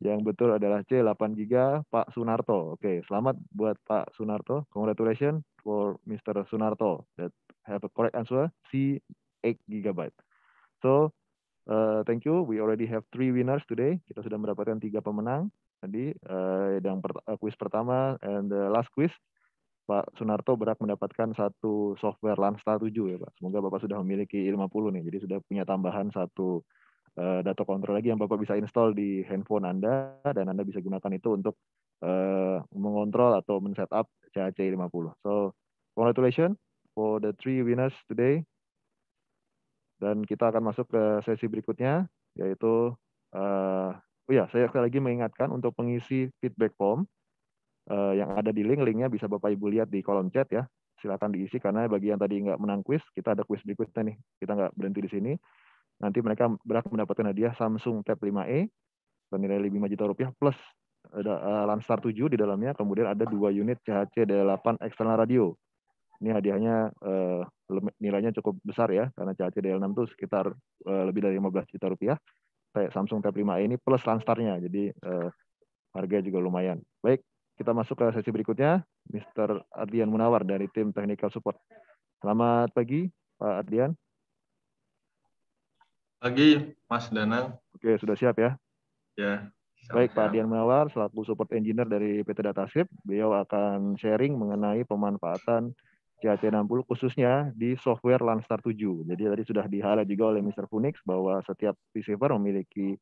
Yang betul adalah C 8 giga, Pak Sunarto. Oke, selamat buat Pak Sunarto. Congratulations for Mr. Sunarto that have a correct answer C 8 gigabyte. So, uh, thank you. We already have three winners today. Kita sudah mendapatkan tiga pemenang tadi uh, yang per, uh, eh, quiz pertama and the last quiz Pak Sunarto berhak mendapatkan satu software Lansta 7 ya Pak. Semoga Bapak sudah memiliki I50 nih. Jadi sudah punya tambahan satu uh, data control lagi yang Bapak bisa install di handphone Anda dan Anda bisa gunakan itu untuk uh, mengontrol atau men-setup CAC 50 So, congratulations for the three winners today. Dan kita akan masuk ke sesi berikutnya, yaitu, uh, oh ya, saya sekali lagi mengingatkan untuk pengisi feedback form uh, yang ada di link, linknya bisa Bapak Ibu lihat di kolom chat ya. Silakan diisi karena bagi yang tadi nggak menang kuis, kita ada kuis berikutnya nih. Kita nggak berhenti di sini. Nanti mereka berhak mendapatkan hadiah Samsung Tab 5e bernilai lebih juta rupiah plus ada uh, Landstar 7 di dalamnya, kemudian ada dua unit CHC D8 eksternal radio ini hadiahnya uh, nilainya cukup besar ya, karena CHC DL6 itu sekitar uh, lebih dari 15 juta rupiah. kayak Samsung Tab 5 ini plus Lanstarnya, jadi uh, harga juga lumayan. Baik, kita masuk ke sesi berikutnya. Mr. Ardian Munawar dari tim Technical Support. Selamat pagi, Pak Ardian. Pagi, Mas Danang. Oke, sudah siap ya? Ya. Baik, Pak Ardian Munawar, selaku support engineer dari PT Datasip, Beliau akan sharing mengenai pemanfaatan CAC60 khususnya di software Landstar 7. Jadi tadi sudah dihala juga oleh Mr. Phoenix bahwa setiap receiver memiliki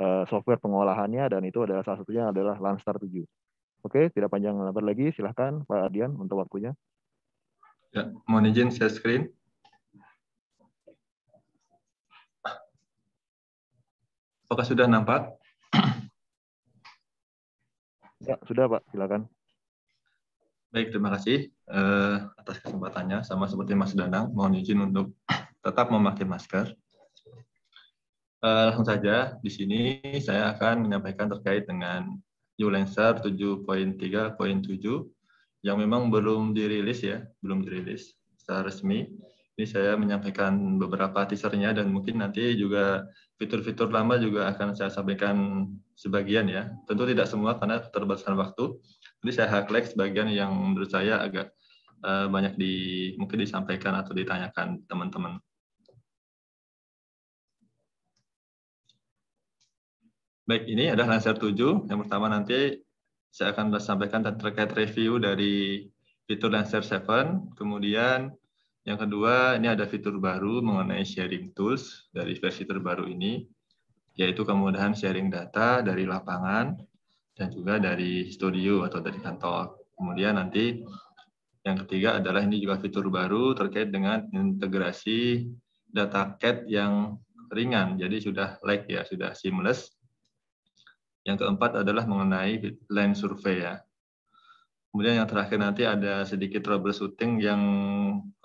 uh, software pengolahannya dan itu adalah salah satunya adalah Landstar 7. Oke, tidak panjang lebar lagi, silahkan Pak Adian untuk waktunya. Ya, mohon izin share screen. Apakah sudah nampak? Ya, sudah Pak, silakan. Baik, terima kasih uh, atas kesempatannya. Sama seperti Mas Danang, mohon izin untuk tetap memakai masker. Uh, langsung saja, di sini saya akan menyampaikan terkait dengan Ulancer 7.3.7 yang memang belum dirilis ya, belum dirilis secara resmi. Ini saya menyampaikan beberapa teasernya dan mungkin nanti juga fitur-fitur lama juga akan saya sampaikan sebagian ya. Tentu tidak semua karena terbatasan waktu. Jadi saya highlight sebagian yang menurut saya agak uh, banyak di mungkin disampaikan atau ditanyakan teman-teman. Baik, ini adalah lanser 7. Yang pertama nanti saya akan sampaikan terkait review dari fitur lanser 7. Kemudian yang kedua, ini ada fitur baru mengenai sharing tools dari versi terbaru ini, yaitu kemudahan sharing data dari lapangan dan juga dari studio atau dari kantor. Kemudian nanti yang ketiga adalah ini juga fitur baru terkait dengan integrasi data CAT yang ringan, jadi sudah lag ya, sudah seamless. Yang keempat adalah mengenai line survey ya. Kemudian yang terakhir nanti ada sedikit troubleshooting yang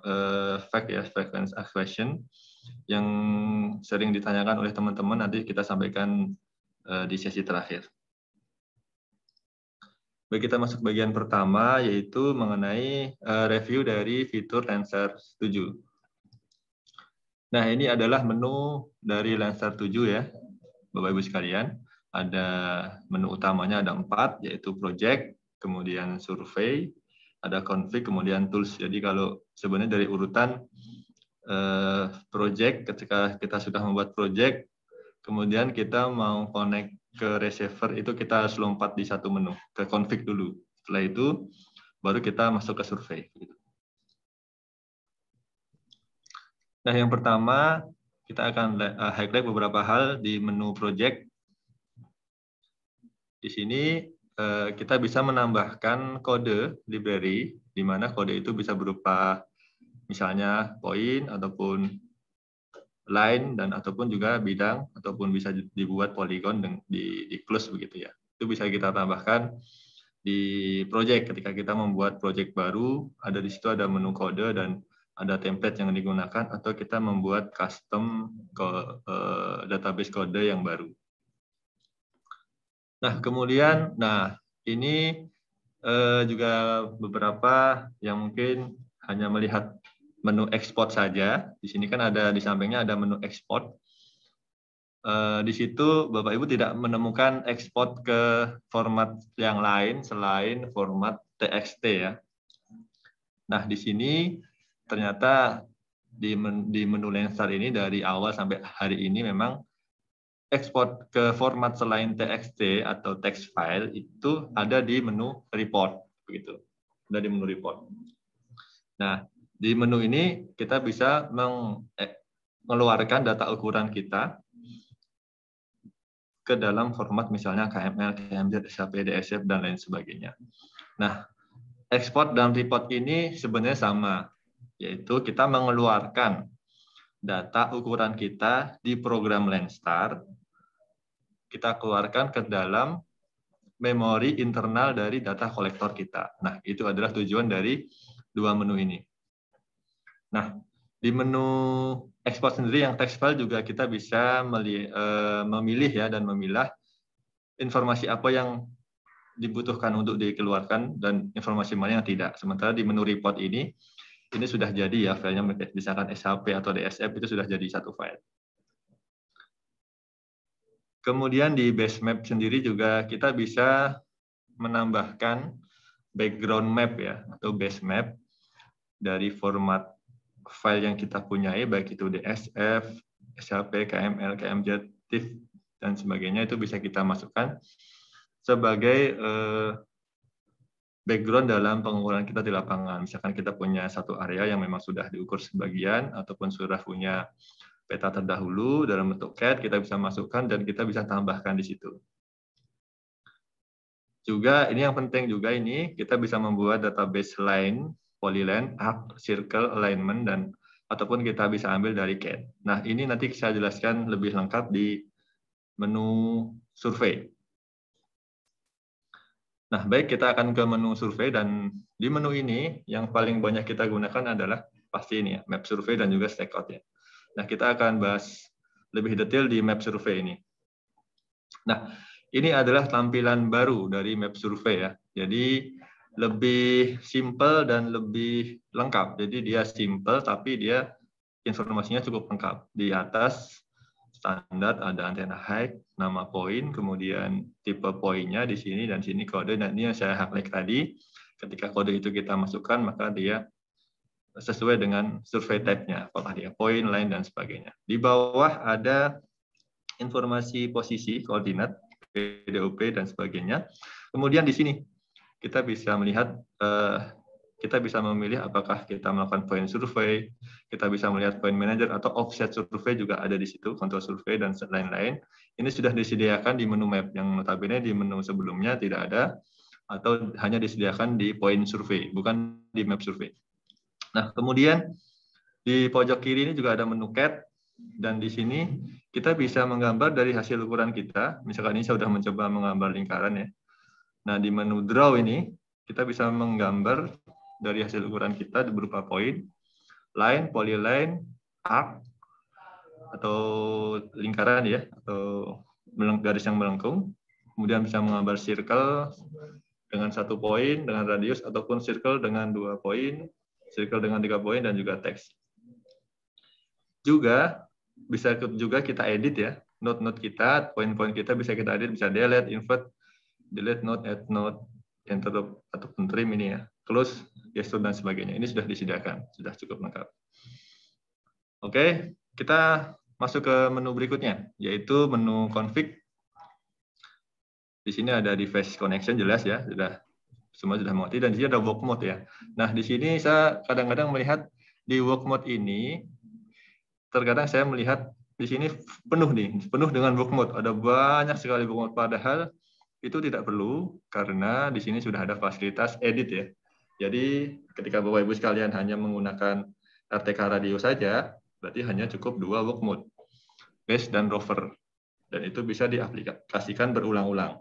eh, ya, fact ya, frequency question yang sering ditanyakan oleh teman-teman nanti kita sampaikan uh, di sesi terakhir. Baik, kita masuk bagian pertama yaitu mengenai uh, review dari fitur Lancer 7. Nah, ini adalah menu dari Lancer 7 ya, Bapak Ibu sekalian. Ada menu utamanya ada empat, yaitu project, kemudian survei, ada config, kemudian tools. Jadi kalau sebenarnya dari urutan uh, project, ketika kita sudah membuat project, kemudian kita mau connect ke receiver itu kita harus lompat di satu menu ke config dulu. Setelah itu baru kita masuk ke survei. Nah, yang pertama kita akan eh, highlight beberapa hal di menu project. Di sini eh, kita bisa menambahkan kode library di mana kode itu bisa berupa misalnya poin ataupun line dan ataupun juga bidang ataupun bisa dibuat poligon di di close begitu ya. Itu bisa kita tambahkan di project ketika kita membuat project baru ada di situ ada menu kode dan ada template yang digunakan atau kita membuat custom eh, database kode yang baru. Nah, kemudian nah ini eh, juga beberapa yang mungkin hanya melihat menu ekspor saja. Di sini kan ada di sampingnya ada menu ekspor. Eh, di situ Bapak Ibu tidak menemukan ekspor ke format yang lain selain format TXT ya. Nah di sini ternyata di, menu Lensar ini dari awal sampai hari ini memang ekspor ke format selain TXT atau text file itu ada di menu report begitu. Ada di menu report. Nah, di menu ini kita bisa eh, mengeluarkan data ukuran kita ke dalam format misalnya KML, KMZ, SAP, DSF, dan lain sebagainya. Nah, ekspor dan report ini sebenarnya sama, yaitu kita mengeluarkan data ukuran kita di program Landstar, kita keluarkan ke dalam memori internal dari data kolektor kita. Nah, itu adalah tujuan dari dua menu ini. Nah, di menu ekspor sendiri yang teks file juga kita bisa eh, memilih ya dan memilah informasi apa yang dibutuhkan untuk dikeluarkan dan informasi mana yang tidak. Sementara di menu report ini, ini sudah jadi ya filenya misalkan SHP atau DSF itu sudah jadi satu file. Kemudian di base map sendiri juga kita bisa menambahkan background map ya atau base map dari format file yang kita punyai, baik itu DSF, SLP, KML, KMJ, TIFF, dan sebagainya, itu bisa kita masukkan sebagai eh, background dalam pengukuran kita di lapangan. Misalkan kita punya satu area yang memang sudah diukur sebagian, ataupun sudah punya peta terdahulu dalam bentuk CAD, kita bisa masukkan dan kita bisa tambahkan di situ. Juga ini yang penting juga ini, kita bisa membuat database lain polyline, arc, circle, alignment, dan ataupun kita bisa ambil dari CAD. Nah, ini nanti saya jelaskan lebih lengkap di menu survei. Nah, baik kita akan ke menu survei dan di menu ini yang paling banyak kita gunakan adalah pasti ini ya, map survei dan juga stakeout ya. Nah, kita akan bahas lebih detail di map survei ini. Nah, ini adalah tampilan baru dari map survei ya. Jadi lebih simple dan lebih lengkap. Jadi dia simple tapi dia informasinya cukup lengkap. Di atas standar ada antena high, nama poin, kemudian tipe poinnya di sini dan sini kode. Dan nah, ini yang saya highlight tadi, ketika kode itu kita masukkan maka dia sesuai dengan survei type-nya, apakah dia poin, line, dan sebagainya. Di bawah ada informasi posisi, koordinat, PDOP, dan sebagainya. Kemudian di sini kita bisa melihat uh, kita bisa memilih apakah kita melakukan point survey, kita bisa melihat point manager atau offset survey juga ada di situ, kontrol survey dan lain-lain. Ini sudah disediakan di menu map yang notabene di menu sebelumnya tidak ada atau hanya disediakan di point survey, bukan di map survey. Nah, kemudian di pojok kiri ini juga ada menu cat dan di sini kita bisa menggambar dari hasil ukuran kita. Misalkan ini saya sudah mencoba menggambar lingkaran ya. Nah, di menu draw ini kita bisa menggambar dari hasil ukuran kita berupa poin, line, polyline, arc atau lingkaran ya atau garis yang melengkung. Kemudian bisa menggambar circle dengan satu poin dengan radius ataupun circle dengan dua poin, circle dengan tiga poin dan juga teks. Juga bisa juga kita edit ya note-note kita, poin-poin kita bisa kita edit, bisa delete, invert, delete node, add node, yang tertutup ataupun trim ini ya, close, gesture dan sebagainya. Ini sudah disediakan, sudah cukup lengkap. Oke, kita masuk ke menu berikutnya, yaitu menu config. Di sini ada device connection jelas ya, sudah semua sudah mati dan di sini ada work mode ya. Nah, di sini saya kadang-kadang melihat di work mode ini terkadang saya melihat di sini penuh nih, penuh dengan work mode. Ada banyak sekali work mode padahal itu tidak perlu karena di sini sudah ada fasilitas edit ya. Jadi ketika Bapak Ibu sekalian hanya menggunakan RTK radio saja, berarti hanya cukup dua work mode, base dan rover. Dan itu bisa diaplikasikan berulang-ulang.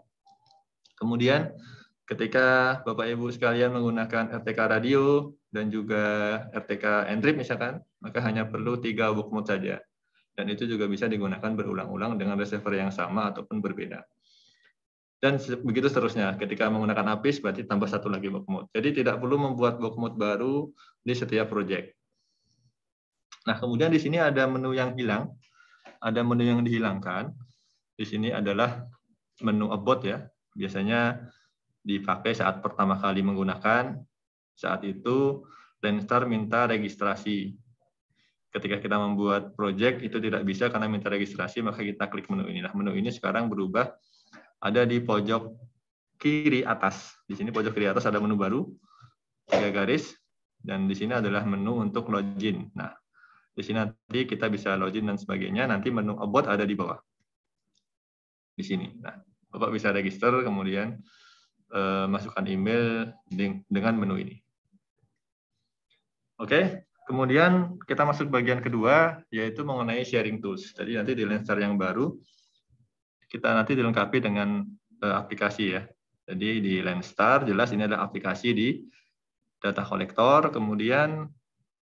Kemudian ketika Bapak Ibu sekalian menggunakan RTK radio dan juga RTK entry misalkan, maka hanya perlu tiga work mode saja. Dan itu juga bisa digunakan berulang-ulang dengan receiver yang sama ataupun berbeda dan begitu seterusnya. Ketika menggunakan APIS berarti tambah satu lagi mode. Jadi tidak perlu membuat mode baru di setiap project. Nah, kemudian di sini ada menu yang hilang. Ada menu yang dihilangkan. Di sini adalah menu about ya. Biasanya dipakai saat pertama kali menggunakan. Saat itu Landstar minta registrasi. Ketika kita membuat project itu tidak bisa karena minta registrasi, maka kita klik menu ini. Nah, menu ini sekarang berubah ada di pojok kiri atas. Di sini pojok kiri atas ada menu baru, tiga garis, dan di sini adalah menu untuk login. Nah, di sini nanti kita bisa login dan sebagainya. Nanti menu about ada di bawah. Di sini. Nah, Bapak bisa register, kemudian eh, masukkan email dengan menu ini. Oke, okay? kemudian kita masuk bagian kedua, yaitu mengenai sharing tools. Jadi nanti di Lancer yang baru, kita nanti dilengkapi dengan eh, aplikasi ya. Jadi di Landstar jelas ini adalah aplikasi di data kolektor, kemudian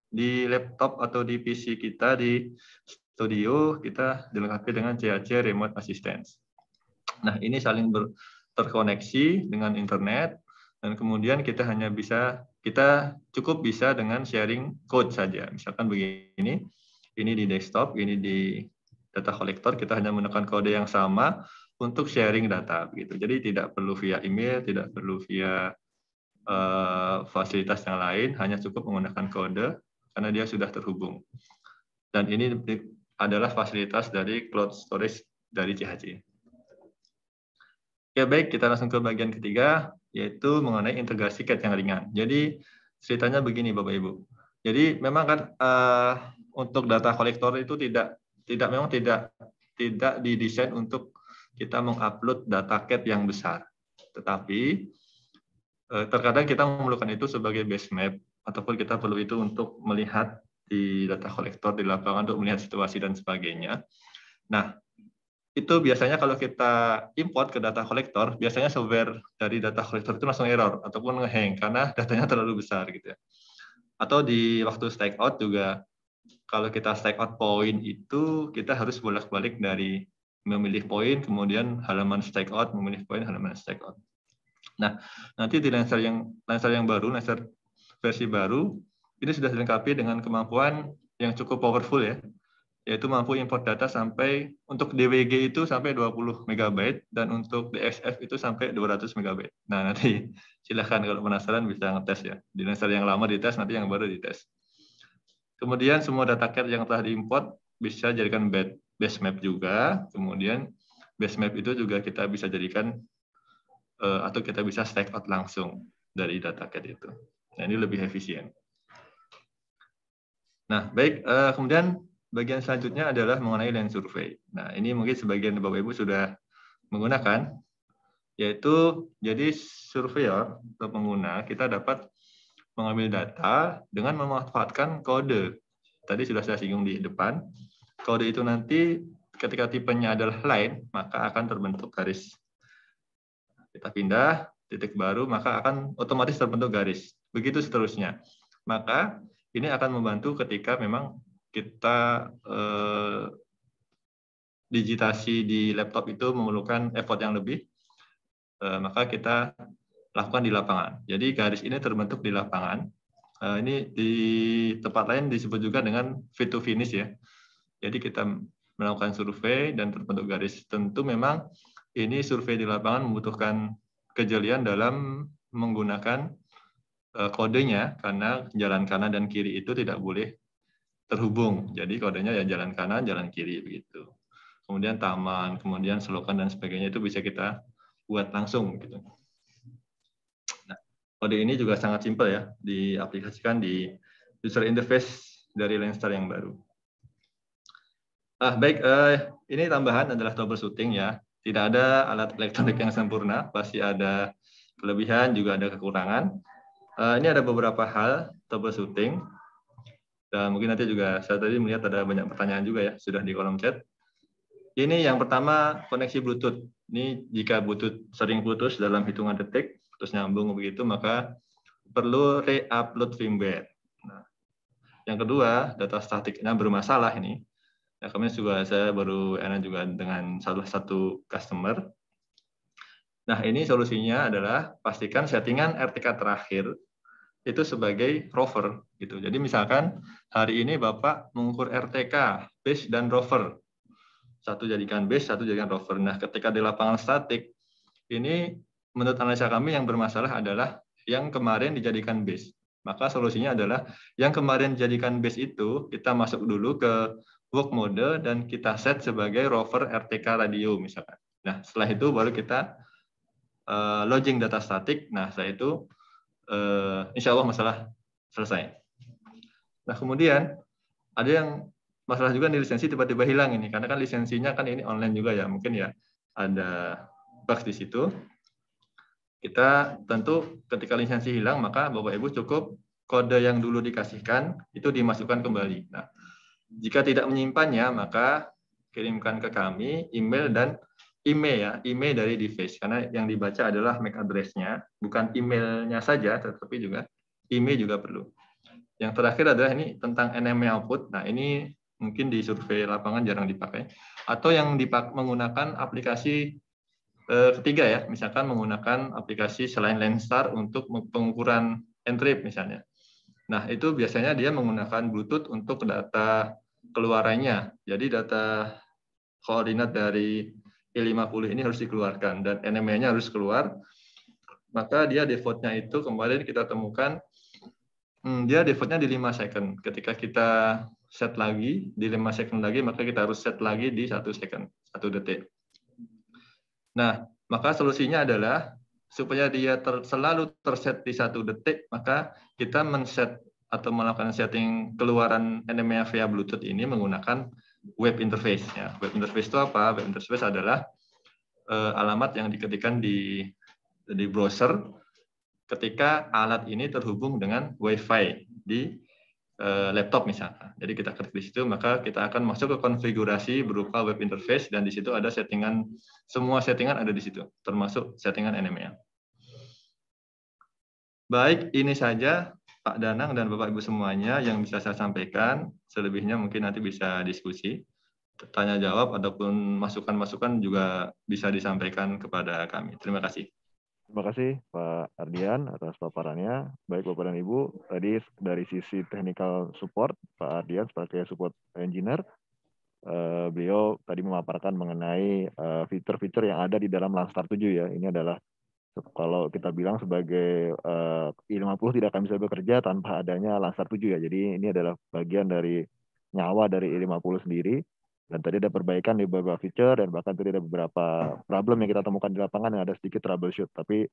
di laptop atau di PC kita di studio kita dilengkapi dengan CAC Remote Assistance. Nah ini saling ber, terkoneksi dengan internet dan kemudian kita hanya bisa kita cukup bisa dengan sharing code saja. Misalkan begini, ini di desktop, ini di data kolektor kita hanya menggunakan kode yang sama untuk sharing data begitu. Jadi tidak perlu via email, tidak perlu via uh, fasilitas yang lain, hanya cukup menggunakan kode karena dia sudah terhubung. Dan ini adalah fasilitas dari cloud storage dari CHC. Ya baik, kita langsung ke bagian ketiga yaitu mengenai integrasi CAT yang ringan. Jadi ceritanya begini Bapak Ibu. Jadi memang kan uh, untuk data kolektor itu tidak tidak memang tidak tidak didesain untuk kita mengupload data cat yang besar. Tetapi eh, terkadang kita memerlukan itu sebagai base map ataupun kita perlu itu untuk melihat di data kolektor di lapangan untuk melihat situasi dan sebagainya. Nah, itu biasanya kalau kita import ke data kolektor, biasanya software dari data kolektor itu langsung error ataupun ngehang karena datanya terlalu besar gitu ya. Atau di waktu stake out juga kalau kita stack out poin itu kita harus bolak-balik dari memilih poin kemudian halaman stack out memilih poin halaman stack out. Nah, nanti di Lancer yang Lancer yang baru, Lancer versi baru ini sudah dilengkapi dengan kemampuan yang cukup powerful ya, yaitu mampu import data sampai untuk DWG itu sampai 20 MB dan untuk DXF itu sampai 200 MB. Nah, nanti silahkan kalau penasaran bisa ngetes ya. Di Lancer yang lama dites, nanti yang baru dites. Kemudian semua data cat yang telah diimport bisa jadikan base map juga. Kemudian base map itu juga kita bisa jadikan eh, atau kita bisa stake out langsung dari data cat itu. Nah, ini lebih efisien. Nah, baik. Eh, kemudian bagian selanjutnya adalah mengenai land survey. Nah, ini mungkin sebagian Bapak-Ibu sudah menggunakan, yaitu jadi surveyor atau pengguna, kita dapat mengambil data dengan memanfaatkan kode. Tadi sudah saya singgung di depan. Kode itu nanti ketika tipenya adalah line, maka akan terbentuk garis. Kita pindah titik baru, maka akan otomatis terbentuk garis. Begitu seterusnya. Maka ini akan membantu ketika memang kita eh, digitasi di laptop itu memerlukan effort yang lebih, eh, maka kita lakukan di lapangan. Jadi garis ini terbentuk di lapangan. Eh, ini di tempat lain disebut juga dengan fit to finish ya. Jadi kita melakukan survei dan terbentuk garis. Tentu memang ini survei di lapangan membutuhkan kejelian dalam menggunakan eh, kodenya karena jalan kanan dan kiri itu tidak boleh terhubung. Jadi kodenya ya jalan kanan, jalan kiri begitu. Kemudian taman, kemudian selokan dan sebagainya itu bisa kita buat langsung gitu kode ini juga sangat simpel ya, diaplikasikan di user interface dari Lenstar yang baru. Ah, baik, eh, ini tambahan adalah troubleshooting ya. Tidak ada alat elektronik yang sempurna, pasti ada kelebihan, juga ada kekurangan. Eh, ini ada beberapa hal troubleshooting. Dan mungkin nanti juga saya tadi melihat ada banyak pertanyaan juga ya, sudah di kolom chat. Ini yang pertama koneksi Bluetooth. Ini jika Bluetooth sering putus dalam hitungan detik, terus nyambung begitu maka perlu re-upload firmware. Nah, yang kedua, data statiknya bermasalah ini. Ya, kemarin juga saya baru enak juga dengan salah satu customer. Nah, ini solusinya adalah pastikan settingan RTK terakhir itu sebagai rover gitu. Jadi misalkan hari ini Bapak mengukur RTK base dan rover. Satu jadikan base, satu jadikan rover. Nah, ketika di lapangan statik ini menurut analisa kami yang bermasalah adalah yang kemarin dijadikan base. Maka solusinya adalah yang kemarin dijadikan base itu kita masuk dulu ke work mode dan kita set sebagai rover RTK radio misalkan. Nah, setelah itu baru kita uh, lodging data statik. Nah, setelah itu uh, insya Allah masalah selesai. Nah, kemudian ada yang masalah juga nih lisensi tiba-tiba hilang ini karena kan lisensinya kan ini online juga ya mungkin ya ada bugs di situ kita tentu ketika lisensi hilang maka Bapak Ibu cukup kode yang dulu dikasihkan itu dimasukkan kembali. Nah, jika tidak menyimpannya maka kirimkan ke kami email dan email ya, email dari device karena yang dibaca adalah MAC address-nya, bukan emailnya saja tetapi juga email juga perlu. Yang terakhir adalah ini tentang NME output. Nah, ini mungkin di survei lapangan jarang dipakai atau yang dipak menggunakan aplikasi Eh, ketiga ya, misalkan menggunakan aplikasi selain Lensar untuk pengukuran entrip misalnya. Nah, itu biasanya dia menggunakan Bluetooth untuk data keluarannya. Jadi data koordinat dari E50 ini harus dikeluarkan dan nma nya harus keluar. Maka dia default-nya itu kemarin kita temukan hmm, dia default-nya di 5 second. Ketika kita set lagi di 5 second lagi maka kita harus set lagi di 1 second, 1 detik. Nah, maka solusinya adalah supaya dia ter, selalu terset di satu detik, maka kita men-set atau melakukan setting keluaran NMEA via Bluetooth ini menggunakan web interface. Ya. Web interface itu apa? Web interface adalah eh, alamat yang diketikkan di di browser ketika alat ini terhubung dengan Wi-Fi di Eh, laptop misalnya. Jadi kita klik di situ, maka kita akan masuk ke konfigurasi berupa web interface dan di situ ada settingan semua settingan ada di situ, termasuk settingan NMEA. Baik, ini saja Pak Danang dan Bapak Ibu semuanya yang bisa saya sampaikan. Selebihnya mungkin nanti bisa diskusi, tanya jawab ataupun masukan-masukan juga bisa disampaikan kepada kami. Terima kasih. Terima kasih Pak Ardian atas paparannya. Baik Bapak dan Ibu, tadi dari sisi technical support, Pak Ardian sebagai support engineer, eh, beliau tadi memaparkan mengenai eh, fitur-fitur yang ada di dalam Langstar 7 ya. Ini adalah kalau kita bilang sebagai eh, I50 tidak akan bisa bekerja tanpa adanya Langstar 7 ya. Jadi ini adalah bagian dari nyawa dari I50 sendiri dan tadi ada perbaikan di beberapa feature dan bahkan tadi ada beberapa problem yang kita temukan di lapangan yang ada sedikit troubleshoot. Tapi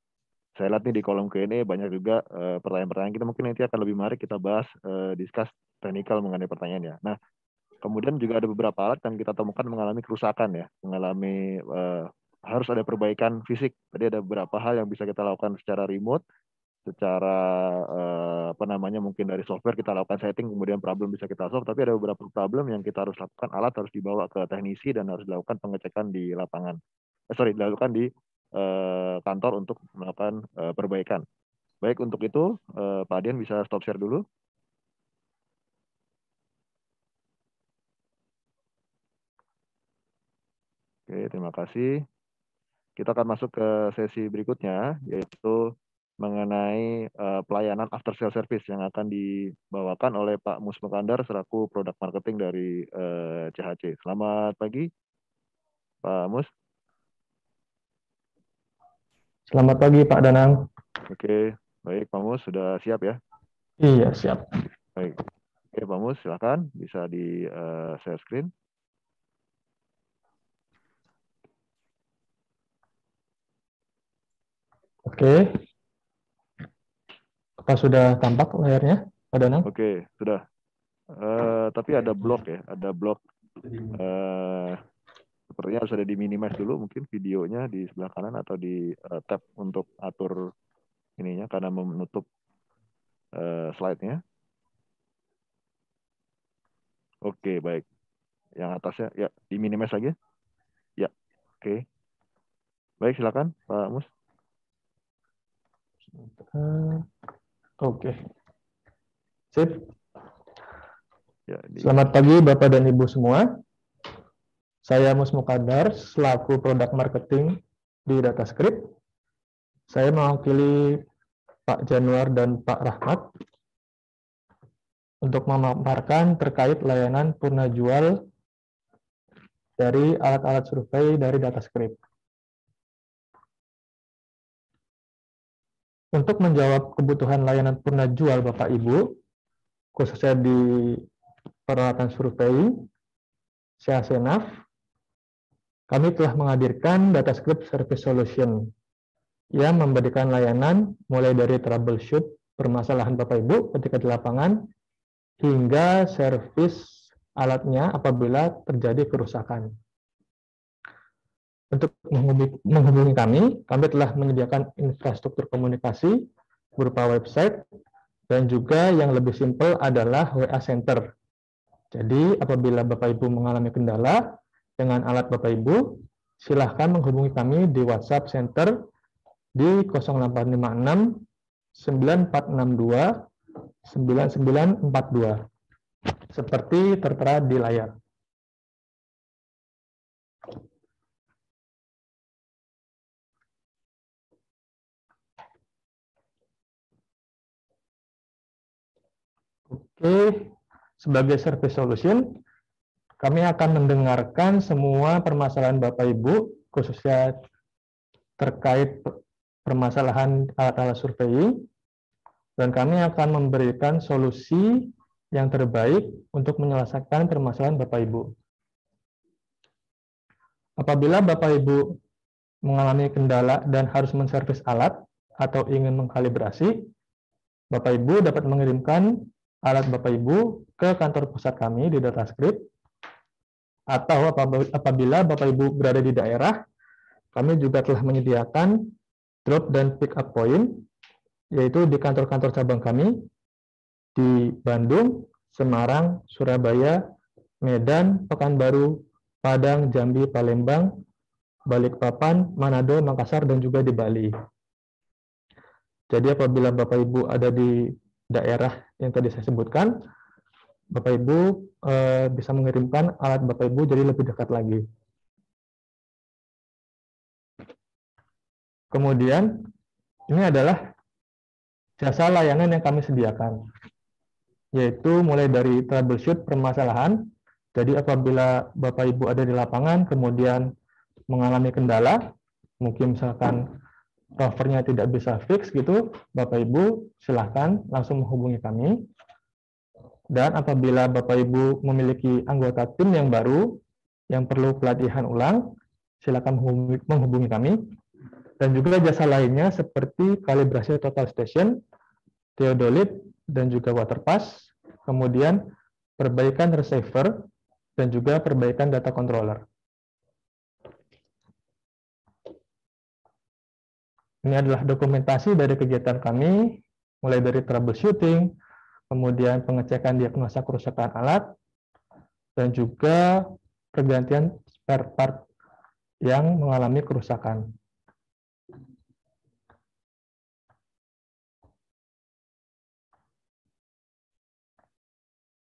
saya lihat nih di kolom Q&A banyak juga eh, pertanyaan-pertanyaan uh, kita mungkin nanti akan lebih menarik kita bahas uh, discuss teknikal mengenai pertanyaan ya. Nah, kemudian juga ada beberapa alat yang kita temukan mengalami kerusakan ya, mengalami uh, harus ada perbaikan fisik. Tadi ada beberapa hal yang bisa kita lakukan secara remote secara eh, apa namanya mungkin dari software kita lakukan setting kemudian problem bisa kita solve tapi ada beberapa problem yang kita harus lakukan alat harus dibawa ke teknisi dan harus dilakukan pengecekan di lapangan eh, sorry dilakukan di eh, kantor untuk melakukan eh, perbaikan baik untuk itu eh, Pak Adian bisa stop share dulu Oke, terima kasih. Kita akan masuk ke sesi berikutnya, yaitu mengenai uh, pelayanan after sales service yang akan dibawakan oleh Pak Mus Mekandar selaku produk marketing dari uh, eh, CHC. Selamat pagi, Pak Mus. Selamat pagi, Pak Danang. Oke, baik Pak Mus sudah siap ya? Iya siap. Baik, oke Pak Mus silakan bisa di uh, share screen. Oke. Apa sudah tampak layarnya, Pak Danang? Oke, okay, sudah. Uh, tapi ada blok ya, ada blok. Uh, sepertinya harus ada di minimize dulu mungkin videonya di sebelah kanan atau di uh, tab untuk atur ininya karena menutup uh, slide-nya. Oke, okay, baik. Yang atasnya ya di minimize lagi. Ya, ya oke. Okay. Baik, silakan Pak Mus. Sebentar. Oke. Sip. Ya, Selamat pagi Bapak dan Ibu semua. Saya Mus Mukadar, selaku produk marketing di DataScript. Saya mewakili Pak Januar dan Pak Rahmat untuk memaparkan terkait layanan purna jual dari alat-alat survei dari DataScript. Untuk menjawab kebutuhan layanan purna jual Bapak Ibu, khususnya di peralatan survei, saya Senaf, kami telah menghadirkan data script service solution yang memberikan layanan mulai dari troubleshoot permasalahan Bapak Ibu ketika di lapangan hingga servis alatnya apabila terjadi kerusakan. Untuk menghubungi, kami, kami telah menyediakan infrastruktur komunikasi berupa website dan juga yang lebih simpel adalah WA Center. Jadi apabila Bapak Ibu mengalami kendala dengan alat Bapak Ibu, silahkan menghubungi kami di WhatsApp Center di 0856 9462 9942 seperti tertera di layar. Oke, sebagai service solution, kami akan mendengarkan semua permasalahan Bapak Ibu, khususnya terkait permasalahan alat-alat survei, dan kami akan memberikan solusi yang terbaik untuk menyelesaikan permasalahan Bapak Ibu. Apabila Bapak Ibu mengalami kendala dan harus menservis alat atau ingin mengkalibrasi, Bapak Ibu dapat mengirimkan alat Bapak Ibu ke kantor pusat kami di Data Script atau apabila Bapak Ibu berada di daerah, kami juga telah menyediakan drop dan pick up point yaitu di kantor-kantor cabang kami di Bandung, Semarang, Surabaya, Medan, Pekanbaru, Padang, Jambi, Palembang, Balikpapan, Manado, Makassar dan juga di Bali. Jadi apabila Bapak Ibu ada di daerah yang tadi saya sebutkan, Bapak Ibu eh, bisa mengirimkan alat Bapak Ibu jadi lebih dekat lagi. Kemudian ini adalah jasa layanan yang kami sediakan, yaitu mulai dari troubleshoot permasalahan. Jadi apabila Bapak Ibu ada di lapangan kemudian mengalami kendala, mungkin misalkan Covernya tidak bisa fix gitu, Bapak Ibu silahkan langsung menghubungi kami. Dan apabila Bapak Ibu memiliki anggota tim yang baru yang perlu pelatihan ulang, silakan menghubungi kami. Dan juga jasa lainnya seperti kalibrasi total station, teodolit, dan juga waterpass, kemudian perbaikan receiver, dan juga perbaikan data controller. Ini adalah dokumentasi dari kegiatan kami, mulai dari troubleshooting, kemudian pengecekan diagnosa kerusakan alat, dan juga pergantian spare part yang mengalami kerusakan.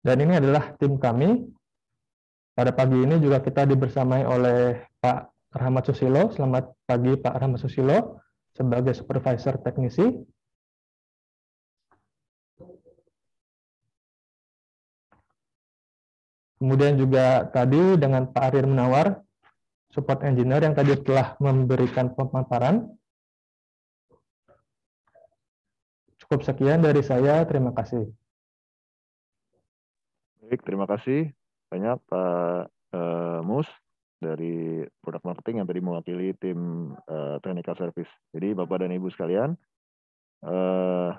Dan ini adalah tim kami. Pada pagi ini juga kita dibersamai oleh Pak Rahmat Susilo. Selamat pagi Pak Rahmat Susilo sebagai supervisor teknisi. Kemudian juga tadi dengan Pak Arir Menawar, support engineer yang tadi telah memberikan pemaparan. Cukup sekian dari saya, terima kasih. Baik, terima kasih banyak Pak uh, Mus dari produk marketing yang tadi mewakili tim uh, technical service. Jadi Bapak dan Ibu sekalian uh,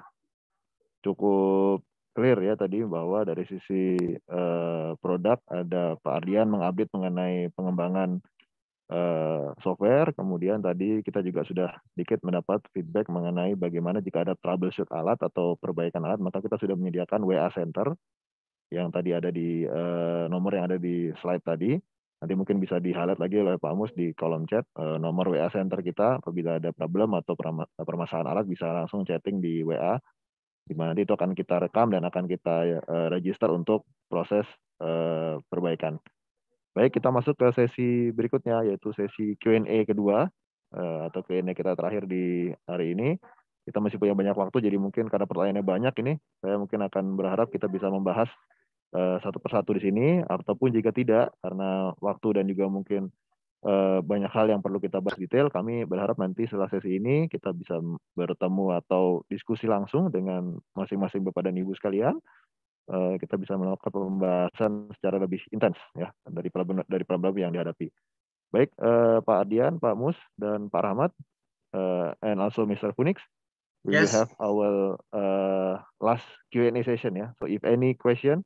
cukup clear ya tadi bahwa dari sisi uh, produk ada Pak Ardian mengupdate mengenai pengembangan uh, software, kemudian tadi kita juga sudah sedikit mendapat feedback mengenai bagaimana jika ada troubleshoot alat atau perbaikan alat, maka kita sudah menyediakan WA Center yang tadi ada di uh, nomor yang ada di slide tadi Nanti mungkin bisa di highlight lagi oleh Pak Mus di kolom chat uh, nomor WA center kita apabila ada problem atau eh, permasalahan alat bisa langsung chatting di WA di mana nanti itu akan kita rekam dan akan kita uh, register untuk proses uh, perbaikan. Baik, kita masuk ke sesi berikutnya yaitu sesi Q&A kedua uh, atau Q&A kita terakhir di hari ini. Kita masih punya banyak waktu jadi mungkin karena pertanyaannya banyak ini, saya mungkin akan berharap kita bisa membahas Eh, satu persatu di sini ataupun jika tidak karena waktu dan juga mungkin eh, banyak hal yang perlu kita bahas detail kami berharap nanti setelah sesi ini kita bisa bertemu atau diskusi langsung dengan masing-masing bapak dan ibu sekalian eh, kita bisa melakukan pembahasan secara lebih intens ya dari problem dari problem yang dihadapi baik Pak Adian Pak Mus dan Pak Rahmat and also Mr. Phoenix we yes. have our uh, last Q&A session. Yeah. So if any question,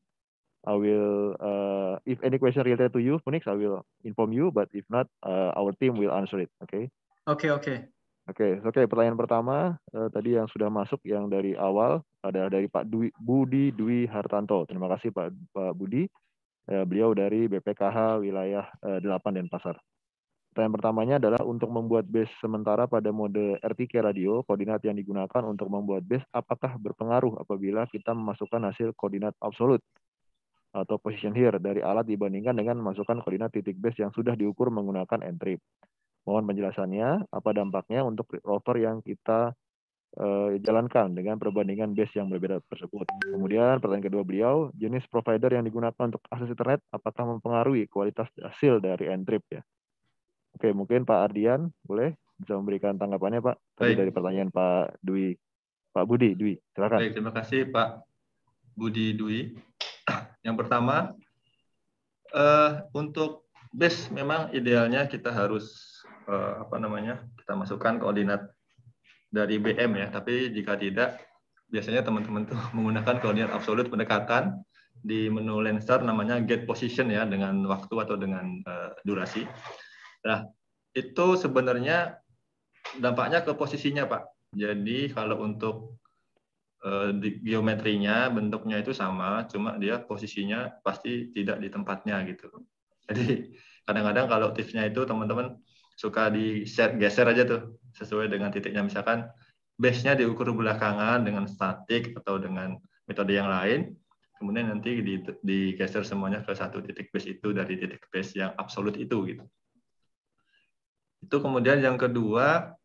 I will, uh, if any question related to you, Phoenix, I will inform you. But if not, uh, our team will answer it. Oke. Okay? Oke, okay, oke. Okay. Oke, okay, oke. pertanyaan pertama uh, tadi yang sudah masuk yang dari awal ada dari Pak Dwi, Budi Dwi Hartanto. Terima kasih Pak, Pak Budi. Uh, beliau dari BPKH wilayah uh, 8 Denpasar. Pertanyaan pertamanya adalah untuk membuat base sementara pada mode RTK radio, koordinat yang digunakan untuk membuat base apakah berpengaruh apabila kita memasukkan hasil koordinat absolut atau position here dari alat dibandingkan dengan memasukkan koordinat titik base yang sudah diukur menggunakan entrip. Mohon penjelasannya, apa dampaknya untuk rover yang kita uh, jalankan dengan perbandingan base yang berbeda tersebut. Kemudian pertanyaan kedua beliau, jenis provider yang digunakan untuk akses internet apakah mempengaruhi kualitas hasil dari entrip ya? Oke, mungkin Pak Ardian boleh bisa memberikan tanggapannya Pak tadi dari pertanyaan Pak Dwi Pak Budi Dwi silakan. Baik, terima kasih Pak Budi Dwi. Yang pertama, uh, untuk base memang idealnya kita harus uh, apa namanya kita masukkan koordinat dari BM ya. Tapi jika tidak, biasanya teman-teman tuh menggunakan koordinat absolut pendekatan di menu Lensar namanya get position ya dengan waktu atau dengan uh, durasi. Nah, itu sebenarnya dampaknya ke posisinya Pak. Jadi kalau untuk Eh, di geometrinya bentuknya itu sama cuma dia posisinya pasti tidak di tempatnya gitu jadi kadang-kadang kalau tipsnya itu teman-teman suka di share, geser aja tuh sesuai dengan titiknya misalkan base-nya diukur belakangan dengan statik atau dengan metode yang lain kemudian nanti di, digeser semuanya ke satu titik base itu dari titik base yang absolut itu gitu itu kemudian yang kedua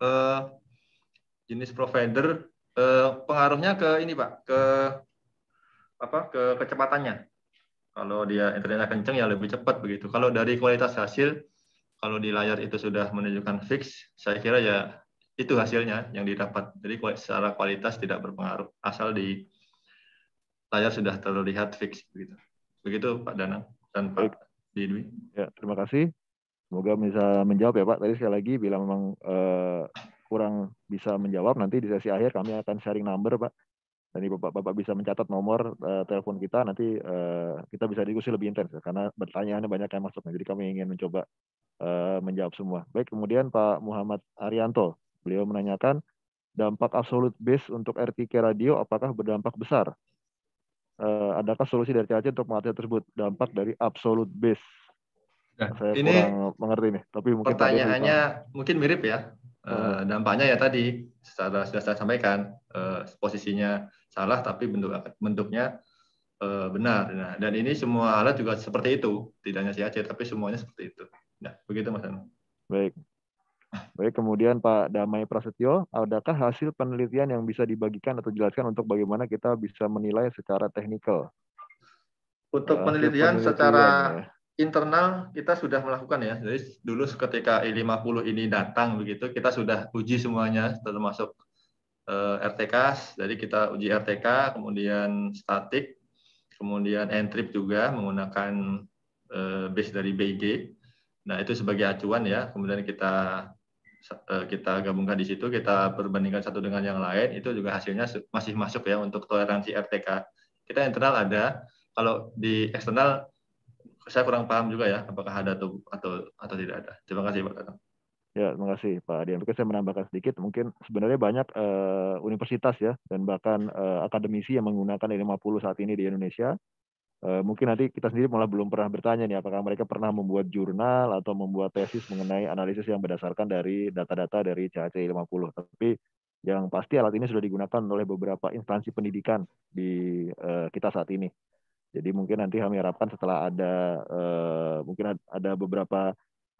eh, jenis provider Eh, pengaruhnya ke ini pak ke apa ke kecepatannya kalau dia internetnya kenceng ya lebih cepat begitu kalau dari kualitas hasil kalau di layar itu sudah menunjukkan fix saya kira ya itu hasilnya yang didapat jadi secara kualitas tidak berpengaruh asal di layar sudah terlihat fix begitu begitu Pak Danang dan Pak Didwi ya terima kasih semoga bisa menjawab ya Pak tadi sekali lagi bila memang eh, kurang bisa menjawab, nanti di sesi akhir kami akan sharing number, Pak. Nanti Bapak-Bapak bisa mencatat nomor uh, telepon kita, nanti uh, kita bisa diskusi lebih intens, ya, karena pertanyaannya banyak yang masuk. Jadi kami ingin mencoba uh, menjawab semua. Baik, kemudian Pak Muhammad Arianto, beliau menanyakan, dampak absolut base untuk RTK radio apakah berdampak besar? Uh, adakah solusi dari CAC untuk mengatasi tersebut dampak dari absolut base? Nah, Saya ini kurang mengerti nih, tapi mungkin pertanyaannya mungkin mirip ya. Eh, hmm. dampaknya ya tadi secara sudah saya sampaikan uh, posisinya salah tapi bentuk bentuknya uh, benar. Nah, dan ini semua alat juga seperti itu, tidak hanya Aceh tapi semuanya seperti itu. Nah, begitu Mas Anu. Baik. Baik, kemudian Pak Damai Prasetyo, adakah hasil penelitian yang bisa dibagikan atau jelaskan untuk bagaimana kita bisa menilai secara teknikal? Untuk penelitian, penelitian secara internal kita sudah melakukan ya. Jadi dulu ketika i 50 ini datang begitu, kita sudah uji semuanya termasuk uh, eh, RTK. Jadi kita uji RTK, kemudian statik, kemudian entrip juga menggunakan uh, base dari BG. Nah, itu sebagai acuan ya. Kemudian kita eh, kita gabungkan di situ, kita perbandingkan satu dengan yang lain, itu juga hasilnya masih masuk ya untuk toleransi RTK. Kita internal ada, kalau di eksternal saya kurang paham juga ya apakah ada atau atau atau tidak ada. Terima kasih Pak Tatang. Ya, terima kasih Pak Adian. Mungkin saya menambahkan sedikit, mungkin sebenarnya banyak uh, universitas ya, dan bahkan uh, akademisi yang menggunakan E50 saat ini di Indonesia. Uh, mungkin nanti kita sendiri malah belum pernah bertanya nih, apakah mereka pernah membuat jurnal atau membuat tesis mengenai analisis yang berdasarkan dari data-data dari CHC E50. Tapi yang pasti alat ini sudah digunakan oleh beberapa instansi pendidikan di uh, kita saat ini. Jadi mungkin nanti kami harapkan setelah ada uh, mungkin ada beberapa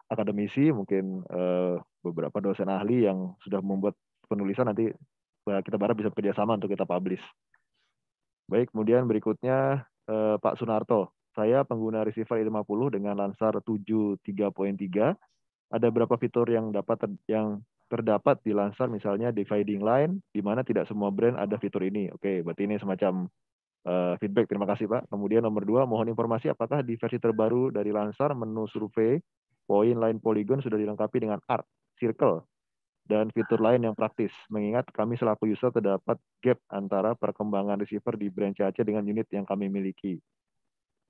akademisi, mungkin uh, beberapa dosen ahli yang sudah membuat penulisan nanti kita berharap bisa kerjasama untuk kita publish. Baik, kemudian berikutnya uh, Pak Sunarto. Saya pengguna receiver i50 dengan Lansar 73.3. Ada berapa fitur yang dapat ter, yang terdapat di Lansar misalnya dividing line di mana tidak semua brand ada fitur ini. Oke, berarti ini semacam uh, feedback. Terima kasih Pak. Kemudian nomor dua, mohon informasi apakah di versi terbaru dari Lansar menu survei poin lain poligon sudah dilengkapi dengan art, circle, dan fitur lain yang praktis. Mengingat kami selaku user terdapat gap antara perkembangan receiver di brand CAC dengan unit yang kami miliki.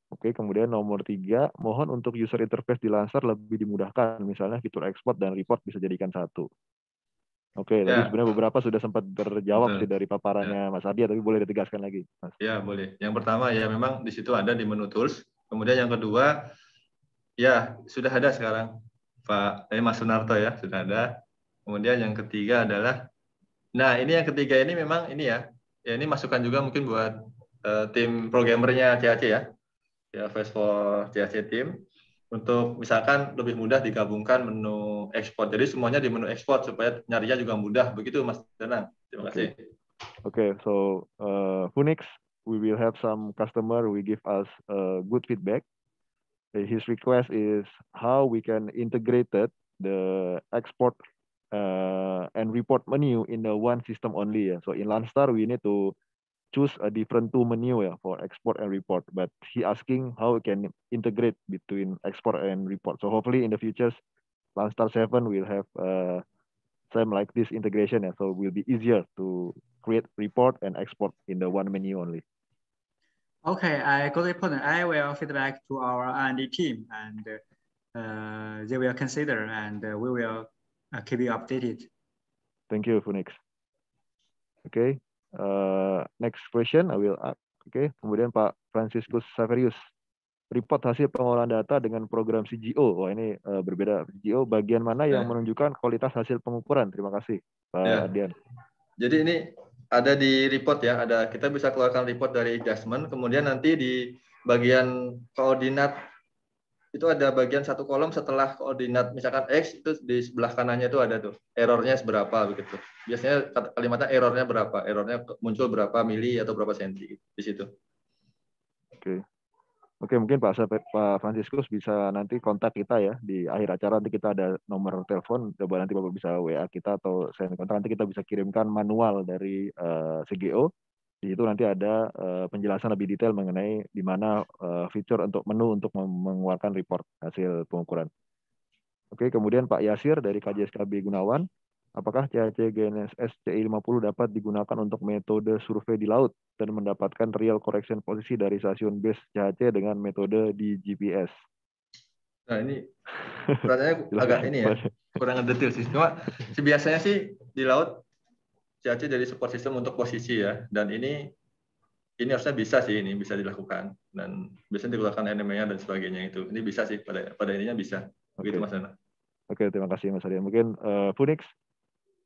Oke, kemudian nomor tiga, mohon untuk user interface di Lansar lebih dimudahkan, misalnya fitur export dan report bisa jadikan satu. Oke, okay, ya. sebenarnya beberapa sudah sempat terjawab sih dari paparannya ya. Mas Adi, tapi boleh ditegaskan lagi. Mas. Ya, boleh. Yang pertama ya memang di situ ada di menu tools. Kemudian yang kedua, ya sudah ada sekarang Pak eh, Mas Sunarto ya sudah ada. Kemudian yang ketiga adalah, nah ini yang ketiga ini memang ini ya, ya ini masukan juga mungkin buat uh, tim programmernya CAC ya, ya Face for CAC team untuk misalkan lebih mudah digabungkan menu ekspor. Jadi semuanya di menu ekspor supaya nyarinya juga mudah. Begitu Mas Danang. Terima okay. kasih. Okay, so uh, next? we will have some customer who give us uh, good feedback. Uh, his request is how we can integrate the export uh, and report menu in the one system only. So in Landstar, we need to choose a different two menu yeah, for export and report. But he asking how we can integrate between export and report. So hopefully in the futures, Landstar 7 will have uh, same like this integration. And so it will be easier to create report and export in the one menu only. Okay, I got the point. I will feedback to our R&D team and uh, they will consider and uh, we will uh, keep you updated. Thank you, Phoenix. Okay. Eh, next question, I will ask. Oke, okay. kemudian Pak Franciscus Saverius. Report hasil pengolahan data dengan program CGO. Wah, ini uh, berbeda. CGO bagian mana yang yeah. menunjukkan kualitas hasil pengukuran? Terima kasih, Pak yeah. Jadi ini ada di report ya, ada kita bisa keluarkan report dari adjustment, kemudian nanti di bagian koordinat itu ada bagian satu kolom setelah koordinat misalkan x itu di sebelah kanannya itu ada tuh errornya seberapa begitu. Biasanya kalimatnya errornya berapa, errornya muncul berapa mili atau berapa senti di situ. Oke. Oke, mungkin Pak Pak Franciscus bisa nanti kontak kita ya di akhir acara nanti kita ada nomor telepon coba nanti Bapak bisa WA kita atau saya kontak nanti kita bisa kirimkan manual dari uh, eh, CGO di itu nanti ada uh, penjelasan lebih detail mengenai di mana uh, fitur untuk menu untuk mengeluarkan report hasil pengukuran. Oke, kemudian Pak Yasir dari KJSKB Gunawan, apakah CAC GNSS CI50 dapat digunakan untuk metode survei di laut dan mendapatkan real correction posisi dari stasiun base CHC dengan metode di GPS? Nah, ini pertanyaannya agak ini ya, kurang detail sih. Cuma sebiasanya sih di laut CAC jadi support system untuk posisi ya. Dan ini ini harusnya bisa sih ini bisa dilakukan dan biasanya digunakan NMA dan sebagainya itu. Ini bisa sih pada pada ininya bisa. Begitu okay. Mas Nana. Oke, okay, terima kasih Mas Arya. Mungkin uh, Phoenix,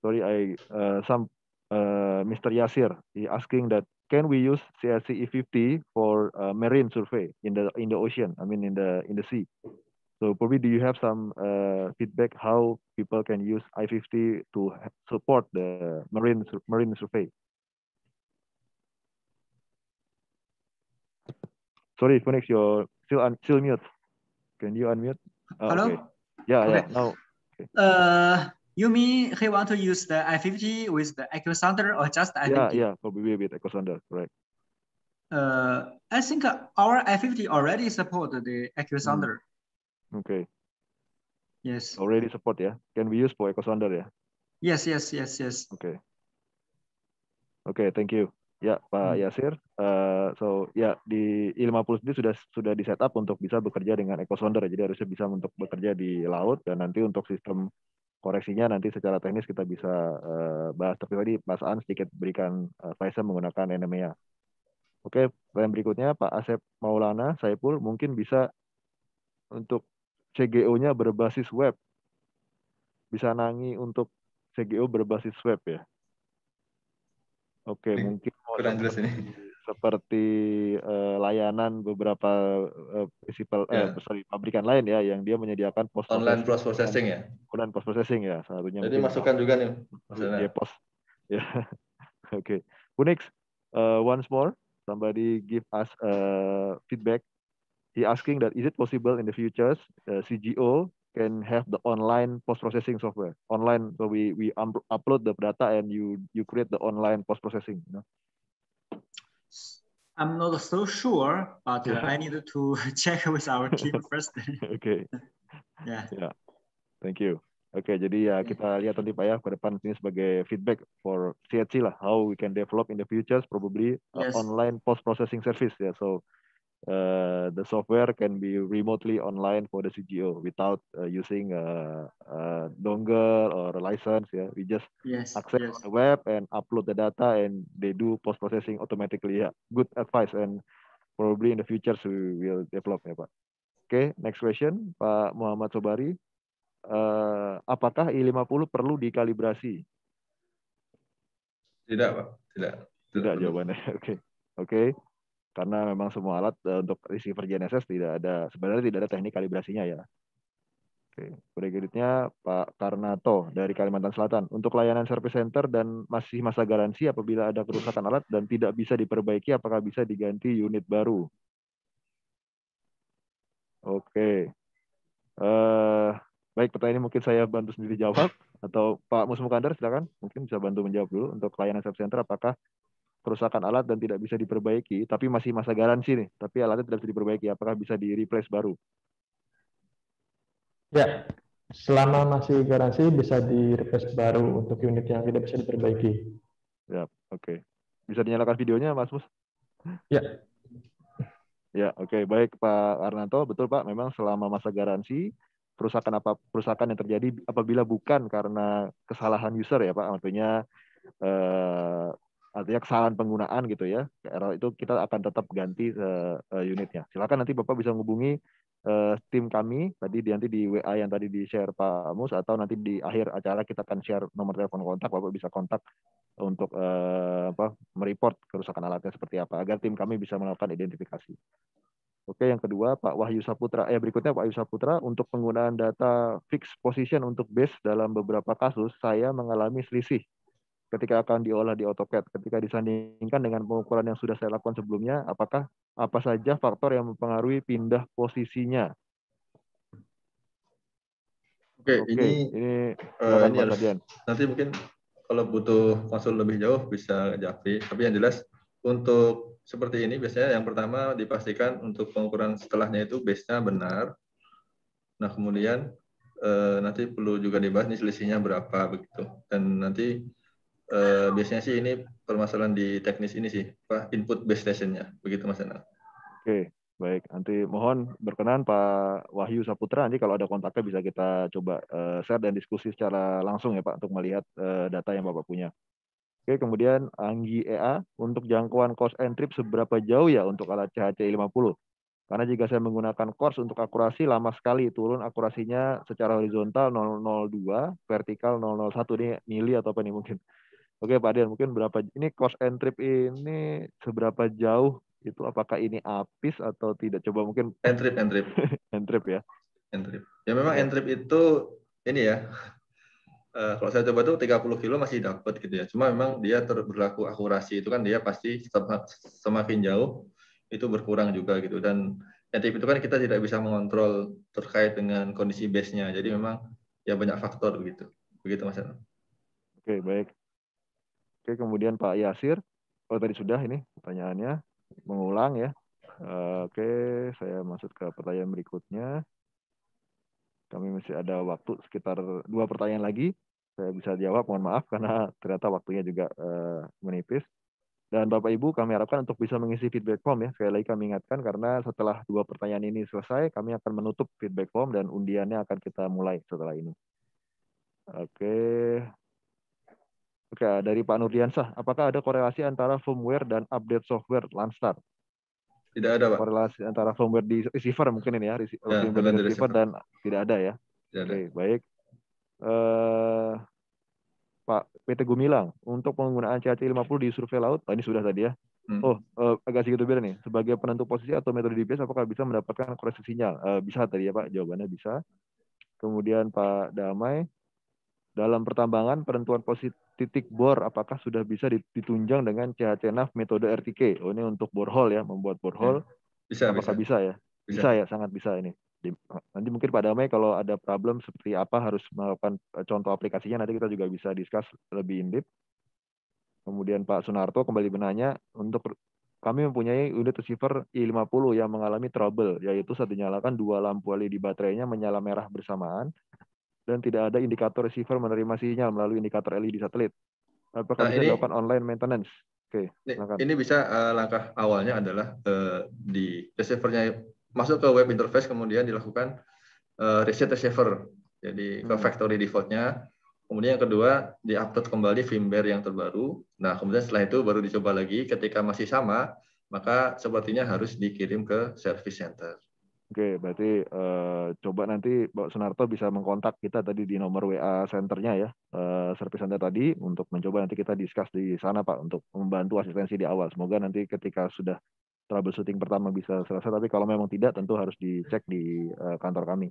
sorry I uh, some uh, eh, Mr. Yasir he asking that can we use CAC E50 for uh, marine survey in the in the ocean? I mean in the in the sea. So Bobby, do you have some uh, feedback how people can use I-50 to support the marine marine survey? Sorry, Phoenix, you're still un still mute. Can you unmute? Oh, Hello. Okay. Yeah, okay. yeah. Now. Okay. Uh, you mean he want to use the I-50 with the echo sounder or just I-50? Yeah, yeah, probably with echo sounder, Uh, I think our I-50 already support the echo sounder. Mm. Okay. Yes. Already support ya. Can we use for Eco Sounder ya. Yes, yes, yes, yes. Okay. Okay, thank you. Ya, Pak hmm. Yasir. Uh, so ya di I50 sendiri sudah sudah di setup untuk bisa bekerja dengan Eco Sounder. Ya. Jadi harusnya bisa untuk bekerja di laut dan nanti untuk sistem koreksinya nanti secara teknis kita bisa uh, bahas. Tapi tadi Mas An sedikit berikan uh, menggunakan NMEA. Oke, okay, yang berikutnya Pak Asep Maulana Saipul mungkin bisa untuk CGO-nya berbasis web. Bisa nangi untuk CGO berbasis web ya. Oke, ini mungkin kurang ini. Seperti uh, layanan beberapa uh, principal yeah. eh, eh ya. sorry, pabrikan lain ya yang dia menyediakan post online post processing ya. Online post processing ya, satunya. Jadi masukkan juga nih maksudnya. Ya, post. Ya. Oke. okay. Unix, uh, eh, once more somebody give us uh, feedback he asking that is it possible in the future uh, CGO can have the online post processing software online so we we um, upload the data and you you create the online post processing you know? I'm not so sure, but yeah. I need to check with our team first. okay. yeah. Yeah. Thank you. Oke, okay, jadi ya kita lihat nanti Pak ya ke depan ini sebagai feedback for CHC lah, how we can develop in the future probably uh, yes. online post processing service ya. Yeah. So uh, the software can be remotely online for the CGO without uh, using a, eh, a dongle or a license. Yeah, we just yes, access yes. the web and upload the data, and they do post processing automatically. Yeah, good advice, and probably in the future so we will develop Yeah, Pak. okay, next question Pak Muhammad Sobari. Uh, apakah I50 perlu dikalibrasi? Tidak Pak, tidak. Tidak, tidak jawabannya. Oke, okay. oke. Okay karena memang semua alat eh, untuk receiver GNSS tidak ada sebenarnya tidak ada teknik kalibrasinya ya. Oke, berikutnya Pak Karnato dari Kalimantan Selatan. Untuk layanan service center dan masih masa garansi apabila ada kerusakan alat dan tidak bisa diperbaiki apakah bisa diganti unit baru? Oke. Uh, baik pertanyaan ini mungkin saya bantu sendiri jawab atau Pak Musmukandar silakan mungkin bisa bantu menjawab dulu untuk layanan service center apakah kerusakan alat dan tidak bisa diperbaiki, tapi masih masa garansi nih, tapi alatnya tidak bisa diperbaiki, apakah bisa di replace baru? Ya, selama masih garansi bisa di replace baru untuk unit yang tidak bisa diperbaiki. Ya, oke. Okay. Bisa dinyalakan videonya, Mas Mus? Ya. Ya, oke. Okay. Baik, Pak Arnanto, betul Pak. Memang selama masa garansi kerusakan apa kerusakan yang terjadi apabila bukan karena kesalahan user ya Pak, artinya eh, artinya kesalahan penggunaan gitu ya error itu kita akan tetap ganti uh, unitnya silakan nanti bapak bisa menghubungi uh, tim kami tadi nanti di WA yang tadi di share Pak Mus atau nanti di akhir acara kita akan share nomor telepon kontak Bapak bisa kontak untuk uh, apa mereport kerusakan alatnya seperti apa agar tim kami bisa melakukan identifikasi. Oke, yang kedua Pak Wahyu Saputra. Eh berikutnya Pak Wahyu Saputra untuk penggunaan data fixed position untuk base dalam beberapa kasus saya mengalami selisih ketika akan diolah di AutoCAD ketika disandingkan dengan pengukuran yang sudah saya lakukan sebelumnya apakah apa saja faktor yang mempengaruhi pindah posisinya Oke, Oke ini ini, uh, ini harus, nanti mungkin kalau butuh konsul lebih jauh bisa jadi Tapi yang jelas untuk seperti ini biasanya yang pertama dipastikan untuk pengukuran setelahnya itu base-nya benar. Nah kemudian eh, nanti perlu juga dibahas nih selisihnya berapa begitu. Dan nanti eh, biasanya sih ini permasalahan di teknis ini sih, Pak, input base stationnya, begitu Mas Anang. Oke, baik. Nanti mohon berkenan Pak Wahyu Saputra, nanti kalau ada kontaknya bisa kita coba uh, share dan diskusi secara langsung ya Pak, untuk melihat uh, data yang Bapak punya. Oke, kemudian Anggi EA, untuk jangkauan cost and trip seberapa jauh ya untuk alat CHC 50? Karena jika saya menggunakan course untuk akurasi lama sekali turun akurasinya secara horizontal 002, vertikal 001 ini mili atau apa nih mungkin. Oke Pak Dian, mungkin berapa ini cost and trip ini seberapa jauh itu apakah ini apis atau tidak? Coba mungkin and trip and trip and trip ya. And trip. Ya memang and trip itu ini ya. Uh, kalau saya coba tuh 30 kilo masih dapat gitu ya. Cuma memang dia berlaku akurasi itu kan dia pasti semakin jauh itu berkurang juga gitu dan trip itu kan kita tidak bisa mengontrol terkait dengan kondisi base-nya. Jadi memang ya banyak faktor begitu. Begitu Mas Oke, baik. Oke, kemudian Pak Yasir. Oh, tadi sudah ini pertanyaannya. Mengulang ya. Eh, oke, saya masuk ke pertanyaan berikutnya. Kami masih ada waktu sekitar dua pertanyaan lagi. Saya bisa jawab, mohon maaf karena ternyata waktunya juga eh, menipis. Dan Bapak Ibu kami harapkan untuk bisa mengisi feedback form ya. Sekali lagi kami ingatkan karena setelah dua pertanyaan ini selesai, kami akan menutup feedback form dan undiannya akan kita mulai setelah ini. Oke, Oke, dari Pak Nurdiansyah, apakah ada korelasi antara firmware dan update software Landstar? Tidak ada, Pak. Korelasi antara firmware di receiver mungkin ini ya, ya receiver, ya receiver, di receiver dan tidak ada ya. Tidak Oke, ada. baik. Uh, Pak PT Gumilang, untuk penggunaan CAC 50 di survei laut, oh, ini sudah tadi ya. Hmm. Oh, uh, agak sedikit berbeda nih. Sebagai penentu posisi atau metode DPS, apakah bisa mendapatkan koreksi sinyal? Uh, bisa tadi ya, Pak. Jawabannya bisa. Kemudian Pak Damai, dalam pertambangan penentuan posisi titik bor apakah sudah bisa ditunjang dengan CHC Nav metode RTK. Oh ini untuk hole ya, membuat hole. Hmm. Bisa, apakah bisa. ya? Bisa. bisa ya, sangat bisa ini. Nanti mungkin pada Mei kalau ada problem seperti apa harus melakukan eh, contoh aplikasinya nanti kita juga bisa discuss lebih indip. Kemudian Pak Sunarto kembali menanya untuk kami mempunyai unit receiver I50 yang mengalami trouble, yaitu saat dinyalakan dua lampu LED baterainya menyala merah bersamaan dan tidak ada indikator receiver menerima sinyal melalui indikator LED satelit. Apakah nah, bisa ini, dilakukan online maintenance? Oke, okay, ini, ini bisa uh, langkah awalnya adalah uh, di receivernya masuk ke web interface kemudian dilakukan uh, reset receiver. Jadi ke hmm. factory defaultnya. Kemudian yang kedua diupdate kembali firmware yang terbaru. Nah kemudian setelah itu baru dicoba lagi. Ketika masih sama maka sepertinya harus dikirim ke service center. Oke, berarti uh, coba nanti Pak Sunarto bisa mengkontak kita tadi di nomor WA senternya ya, uh, eh, service center tadi untuk mencoba nanti kita discuss di sana Pak untuk membantu asistensi di awal. Semoga nanti ketika sudah troubleshooting pertama bisa selesai, tapi kalau memang tidak tentu harus dicek di uh, kantor kami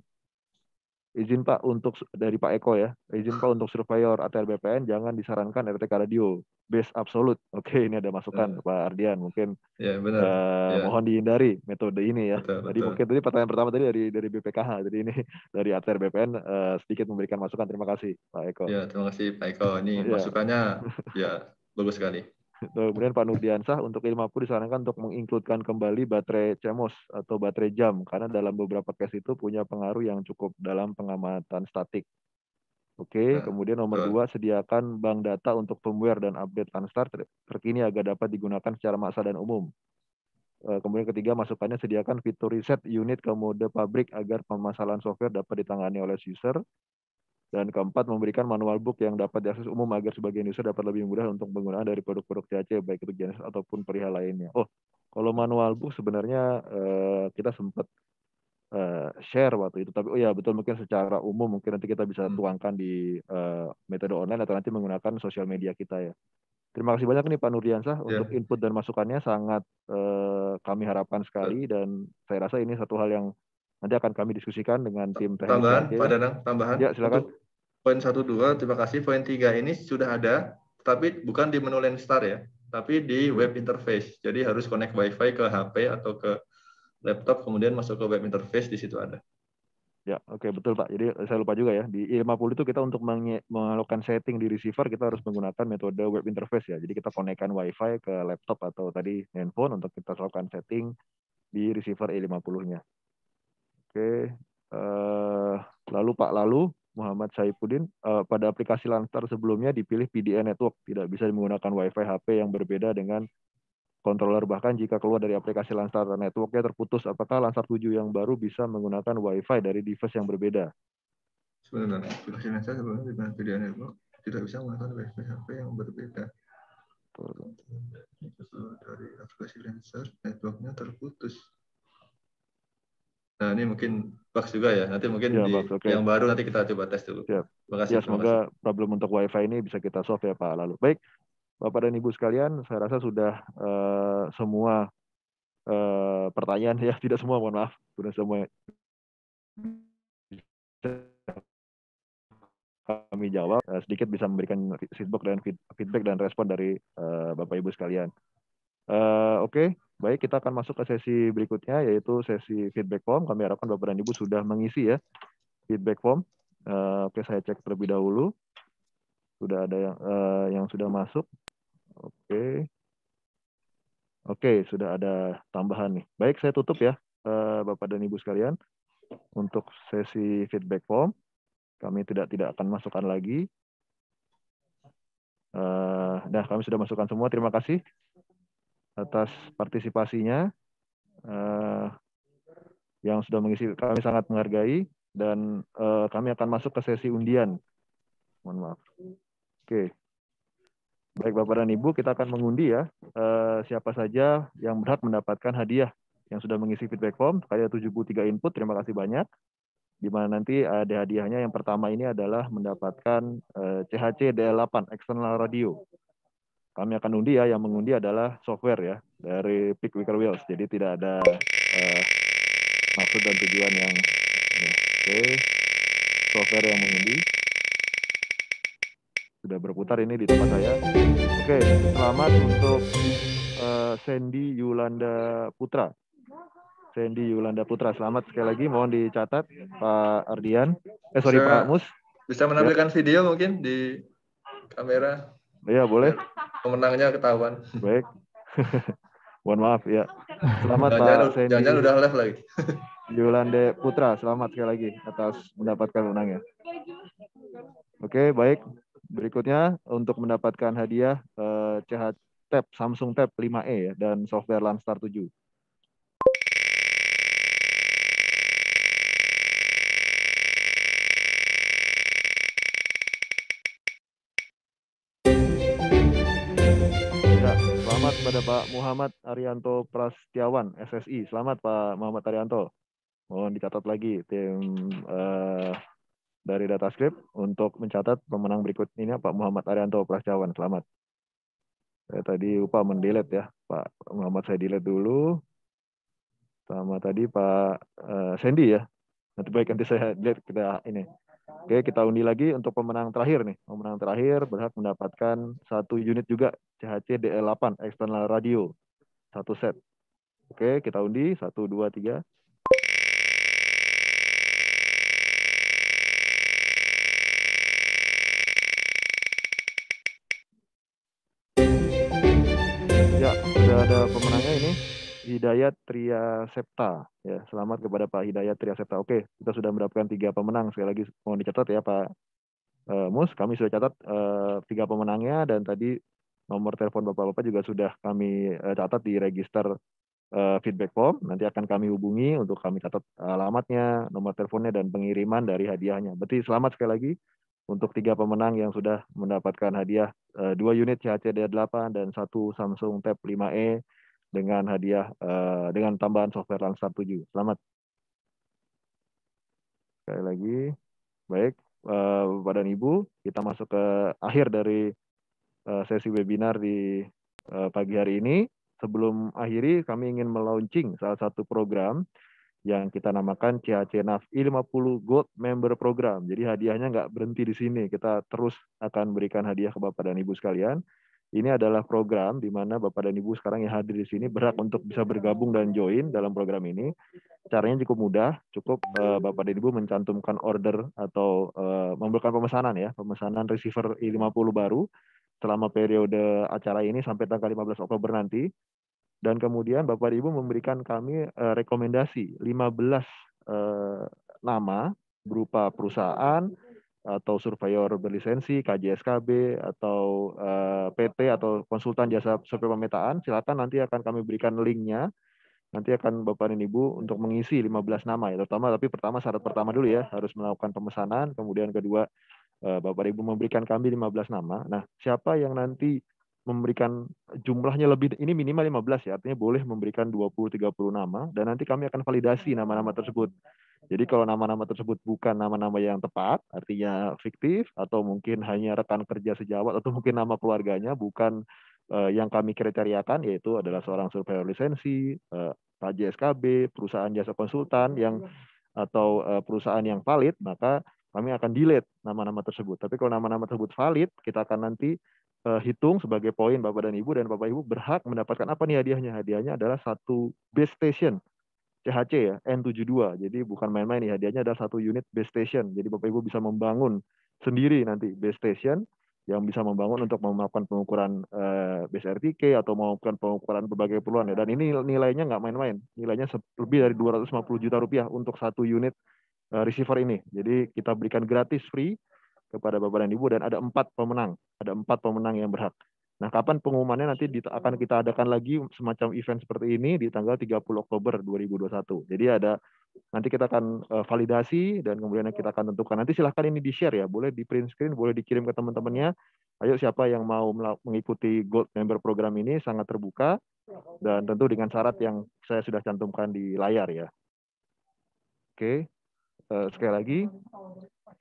izin Pak untuk dari Pak Eko ya, izin Pak untuk surveyor ATR BPN jangan disarankan RTK radio base absolut. Oke, ini ada masukan uh, Pak Ardian mungkin ya, benar. Uh, mohon dihindari metode ini ya. Betul, tadi betul. mungkin tadi pertanyaan pertama tadi dari dari BPKH, jadi ini dari ATR BPN uh, eh, sedikit memberikan masukan. Terima kasih Pak Eko. Ya, terima kasih Pak Eko. Ini ya. masukannya ya bagus sekali. Kemudian Pak Nurdiansah untuk Ilmaku disarankan untuk menginkludkan kembali baterai CMOS atau baterai jam karena dalam beberapa case itu punya pengaruh yang cukup dalam pengamatan statik. Oke, okay. Nah, kemudian nomor nah. dua sediakan bank data untuk firmware dan update Lanstar ter terkini agar dapat digunakan secara massa dan umum. Eh, kemudian ketiga masukannya sediakan fitur reset unit ke mode pabrik agar permasalahan software dapat ditangani oleh user. Dan keempat, memberikan manual book yang dapat diakses umum agar sebagian user dapat lebih mudah untuk penggunaan dari produk-produk CAC, baik itu jenis ataupun perihal lainnya. Oh, kalau manual book sebenarnya eh, kita sempat eh, share waktu itu. Tapi oh ya betul mungkin secara umum mungkin nanti kita bisa hmm. tuangkan di eh, metode online atau nanti menggunakan sosial media kita ya. Terima kasih banyak nih Pak Nuryansa yeah. untuk input dan masukannya sangat eh, kami harapkan sekali yeah. dan saya rasa ini satu hal yang nanti akan kami diskusikan dengan tim teknis. Tambahan, Pak Danang, tambahan. Ya, silakan. Untuk, poin 1 2, terima kasih. Poin 3 ini sudah ada, tapi bukan di menu star ya, tapi di web interface. Jadi harus connect WiFi ke HP atau ke laptop kemudian masuk ke web interface di situ ada. Ya, oke okay, betul Pak. Jadi eh, saya lupa juga ya, di I50 itu kita untuk melakukan setting di receiver kita harus menggunakan metode web interface ya. Jadi kita konekkan WiFi ke laptop atau tadi handphone untuk kita lakukan setting di receiver I50-nya. Oke, okay. uh, eh, lalu Pak, lalu Muhammad Saipudin uh, eh, pada aplikasi Lantar sebelumnya dipilih PDN network, tidak bisa menggunakan WiFi HP yang berbeda dengan controller. Bahkan jika keluar dari aplikasi Landstar networknya terputus, apakah Lantar 7 yang baru bisa menggunakan WiFi dari device yang berbeda? Sebenarnya, aplikasi Landstar sebelumnya dengan PDN network tidak bisa menggunakan WiFi HP yang berbeda. Dari aplikasi Landstar, networknya terputus Nah, ini mungkin box juga ya. Nanti mungkin ya, di box, okay. yang baru nanti kita coba tes dulu. Siap. Terima kasih. Ya, semoga kasih. problem untuk WiFi ini bisa kita solve ya Pak Lalu. Baik, Bapak dan Ibu sekalian, saya rasa sudah uh, semua uh, pertanyaan ya, tidak semua, mohon maaf, sudah semua kami jawab eh, sedikit bisa memberikan feedback dan feedback dan respon dari uh, Bapak Ibu sekalian. Uh, Oke. Okay. Baik, kita akan masuk ke sesi berikutnya, yaitu sesi feedback form. Kami harapkan Bapak dan Ibu sudah mengisi ya feedback form. Eh, oke, saya cek terlebih dahulu. Sudah ada yang eh, yang sudah masuk. Oke. Oke, sudah ada tambahan nih. Baik, saya tutup ya eh, Bapak dan Ibu sekalian untuk sesi feedback form. Kami tidak tidak akan masukkan lagi. nah, kami sudah masukkan semua. Terima kasih atas partisipasinya uh, yang sudah mengisi. Kami sangat menghargai dan uh, kami akan masuk ke sesi undian. Mohon maaf. Oke. Okay. Baik Bapak dan Ibu, kita akan mengundi ya uh, siapa saja yang berhak mendapatkan hadiah yang sudah mengisi feedback form. kayak 73 input, terima kasih banyak. Di mana nanti ada hadiahnya yang pertama ini adalah mendapatkan uh, CHC DL8 external radio kami akan undi ya yang mengundi adalah software ya dari Pick Wicker Wheels jadi tidak ada uh, maksud dan tujuan yang ya, oke software yang mengundi sudah berputar ini di tempat saya oke selamat untuk uh, Sandy Yulanda Putra Sandy Yulanda Putra selamat sekali lagi mohon dicatat Pak Ardian eh sorry bisa, Pak Mus bisa menampilkan ya. video mungkin di kamera Iya, boleh. Pemenangnya ketahuan. Baik. Mohon maaf ya. Selamat Jangan, Pak Sandy. Jangan udah live lagi. Yulande Putra, selamat sekali lagi atas mendapatkan menangnya. Oke, baik. Berikutnya untuk mendapatkan hadiah eh, CH Tab Samsung Tab 5e ya, dan software Landstar 7. selamat kepada Pak Muhammad Arianto Prasetyawan, SSI. Selamat Pak Muhammad Arianto. Mohon dicatat lagi tim uh, dari script untuk mencatat pemenang berikut ini Pak Muhammad Arianto Prasetyawan. Selamat. Saya tadi lupa mendelet ya, Pak Muhammad saya delete dulu. Sama tadi Pak uh, Sandy ya. Nanti baik nanti saya delete kita ini. Oke, kita iya. undi lagi untuk pemenang terakhir nih. Pemenang terakhir berhak mendapatkan satu unit juga CHC DL8 external radio. Satu set. Oke, kita undi. Satu, dua, tiga. Ya, sudah ada pemenangnya ini. Hidayat Tria Septa. Ya, selamat kepada Pak Hidayat Tria Septa. Oke, kita sudah mendapatkan tiga pemenang. Sekali lagi mohon dicatat ya Pak uh, Mus. Kami sudah catat uh, tiga pemenangnya dan tadi nomor telepon Bapak-Bapak juga sudah kami uh, catat di register uh, feedback form. Nanti akan kami hubungi untuk kami catat alamatnya, nomor teleponnya, dan pengiriman dari hadiahnya. Berarti selamat sekali lagi untuk tiga pemenang yang sudah mendapatkan hadiah dua unit chcd D8 dan satu Samsung Tab 5E dengan hadiah uh, dengan tambahan software Langsar 7. Selamat. Sekali lagi, baik uh, Bapak dan Ibu, kita masuk ke akhir dari eh, sesi webinar di pagi hari ini. Sebelum akhiri, kami ingin melaunching salah satu program yang kita namakan NAF i 50 Gold Member Program. Jadi hadiahnya nggak berhenti di sini, kita terus akan berikan hadiah ke Bapak dan Ibu sekalian. Ini adalah program di mana Bapak dan Ibu sekarang yang hadir di sini berhak untuk bisa bergabung dan join dalam program ini. Caranya cukup mudah, cukup uh, Bapak dan Ibu mencantumkan order atau uh, memberikan pemesanan ya, pemesanan receiver I50 baru selama periode acara ini sampai tanggal 15 Oktober nanti. Dan kemudian Bapak dan Ibu memberikan kami uh, rekomendasi 15 uh, nama berupa perusahaan, atau surveyor berlisensi, KJSKB atau uh, eh, PT atau konsultan jasa survei pemetaan, silakan nanti akan kami berikan linknya. Nanti akan Bapak dan Ibu untuk mengisi 15 nama ya, terutama tapi pertama syarat pertama dulu ya, harus melakukan pemesanan, kemudian kedua uh, Bapak Ibu memberikan kami 15 nama. Nah, siapa yang nanti memberikan jumlahnya lebih ini minimal 15 ya artinya boleh memberikan 20 30 nama dan nanti kami akan validasi iya. nama-nama tersebut. Jadi kalau nama-nama tersebut bukan nama-nama yang tepat, artinya fiktif atau mungkin hanya rekan kerja sejawat atau mungkin nama keluarganya bukan uh, yang kami kriteriakan yaitu adalah seorang surveyor lisensi, uh, eh, SKB, perusahaan jasa konsultan yang iya. atau uh, perusahaan yang valid, maka kami akan delete nama-nama tersebut. Tapi kalau nama-nama tersebut valid, kita akan nanti uh, hitung sebagai poin Bapak dan Ibu dan Bapak Ibu berhak mendapatkan apa nih hadiahnya? Hadiahnya adalah satu base station CHC ya, N72. Jadi bukan main-main nih, hadiahnya adalah satu unit base station. Jadi Bapak Ibu bisa membangun sendiri nanti base station yang bisa membangun untuk melakukan pengukuran uh, base RTK atau melakukan pengukuran berbagai perluan ya. Dan ini nilainya nggak main-main. Nilainya lebih dari 250 juta rupiah untuk satu unit uh, receiver ini. Jadi kita berikan gratis free kepada Bapak dan Ibu dan ada empat pemenang, ada empat pemenang yang berhak. Nah, kapan pengumumannya nanti akan kita adakan lagi semacam event seperti ini di tanggal 30 Oktober 2021. Jadi ada nanti kita akan eh, validasi dan kemudian kita akan tentukan. Nanti silahkan ini di-share ya, boleh di print screen, boleh dikirim ke teman-temannya. Ayo siapa yang mau mengikuti Gold Member Program ini sangat terbuka dan tentu dengan syarat yang saya sudah cantumkan di layar ya. Oke. Eh, sekali lagi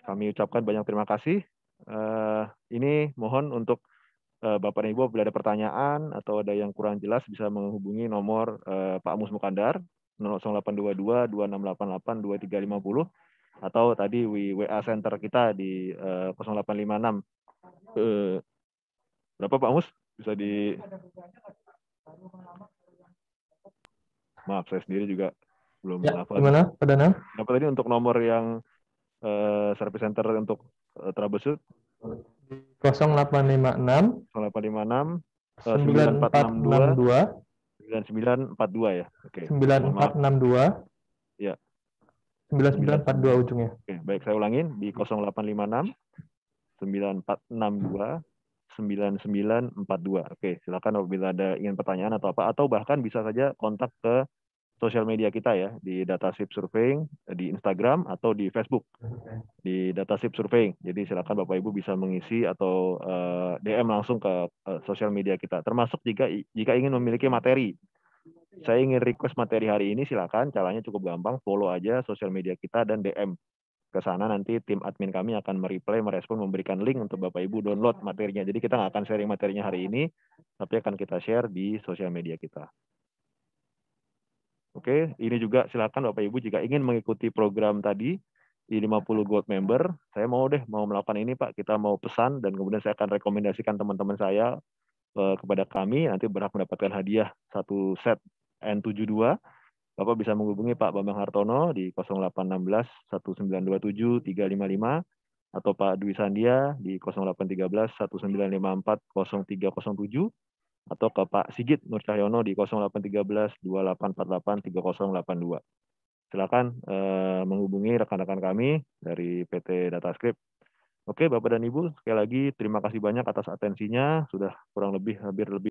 kami ucapkan banyak terima kasih. Eh, ini mohon untuk eh, Bapak dan Ibu bila ada pertanyaan atau ada yang kurang jelas bisa menghubungi nomor Pak Mus Mukandar 082226882350 atau tadi WA center kita di 0856 berapa Pak Mus bisa di maaf saya sendiri juga belum ya, apa gimana perdana apa tadi untuk nomor yang uh, eh, service center untuk uh, troubleshoot 0856 0856 9462 9942 ya. Oke. Okay. 9462. Ya. 9942 ujungnya. Oke, okay, baik saya ulangin di 0856 9462 9942. Oke, okay, silakan apabila ada ingin pertanyaan atau apa atau bahkan bisa saja kontak ke sosial media kita ya di data sip Surveying eh, di Instagram atau di Facebook di data sip Surveying. Jadi silakan Bapak Ibu bisa mengisi atau eh, DM langsung ke uh, sosial media kita. Termasuk jika jika ingin memiliki materi. Saya ingin request materi hari ini silakan caranya cukup gampang follow aja sosial media kita dan DM ke sana nanti tim admin kami akan mereply, merespon, memberikan link untuk Bapak Ibu download materinya. Jadi kita nggak akan sharing materinya hari ini, tapi akan kita share di sosial media kita. Oke, ini juga silakan Bapak Ibu jika ingin mengikuti program tadi di 50 Gold member, saya mau deh mau melakukan ini Pak, kita mau pesan dan kemudian saya akan rekomendasikan teman-teman saya uh, kepada kami nanti berhak mendapatkan hadiah satu set N72. Bapak bisa menghubungi Pak Bambang Hartono di 0816 1927 355 atau Pak Dwi Sandia di 0813 1954 0307 atau ke Pak Sigit Nur Cahyono di 0813 2848 3082. Silakan eh, menghubungi rekan-rekan kami dari PT Datascript. Oke, Bapak dan Ibu, sekali lagi terima kasih banyak atas atensinya. Sudah kurang lebih hampir lebih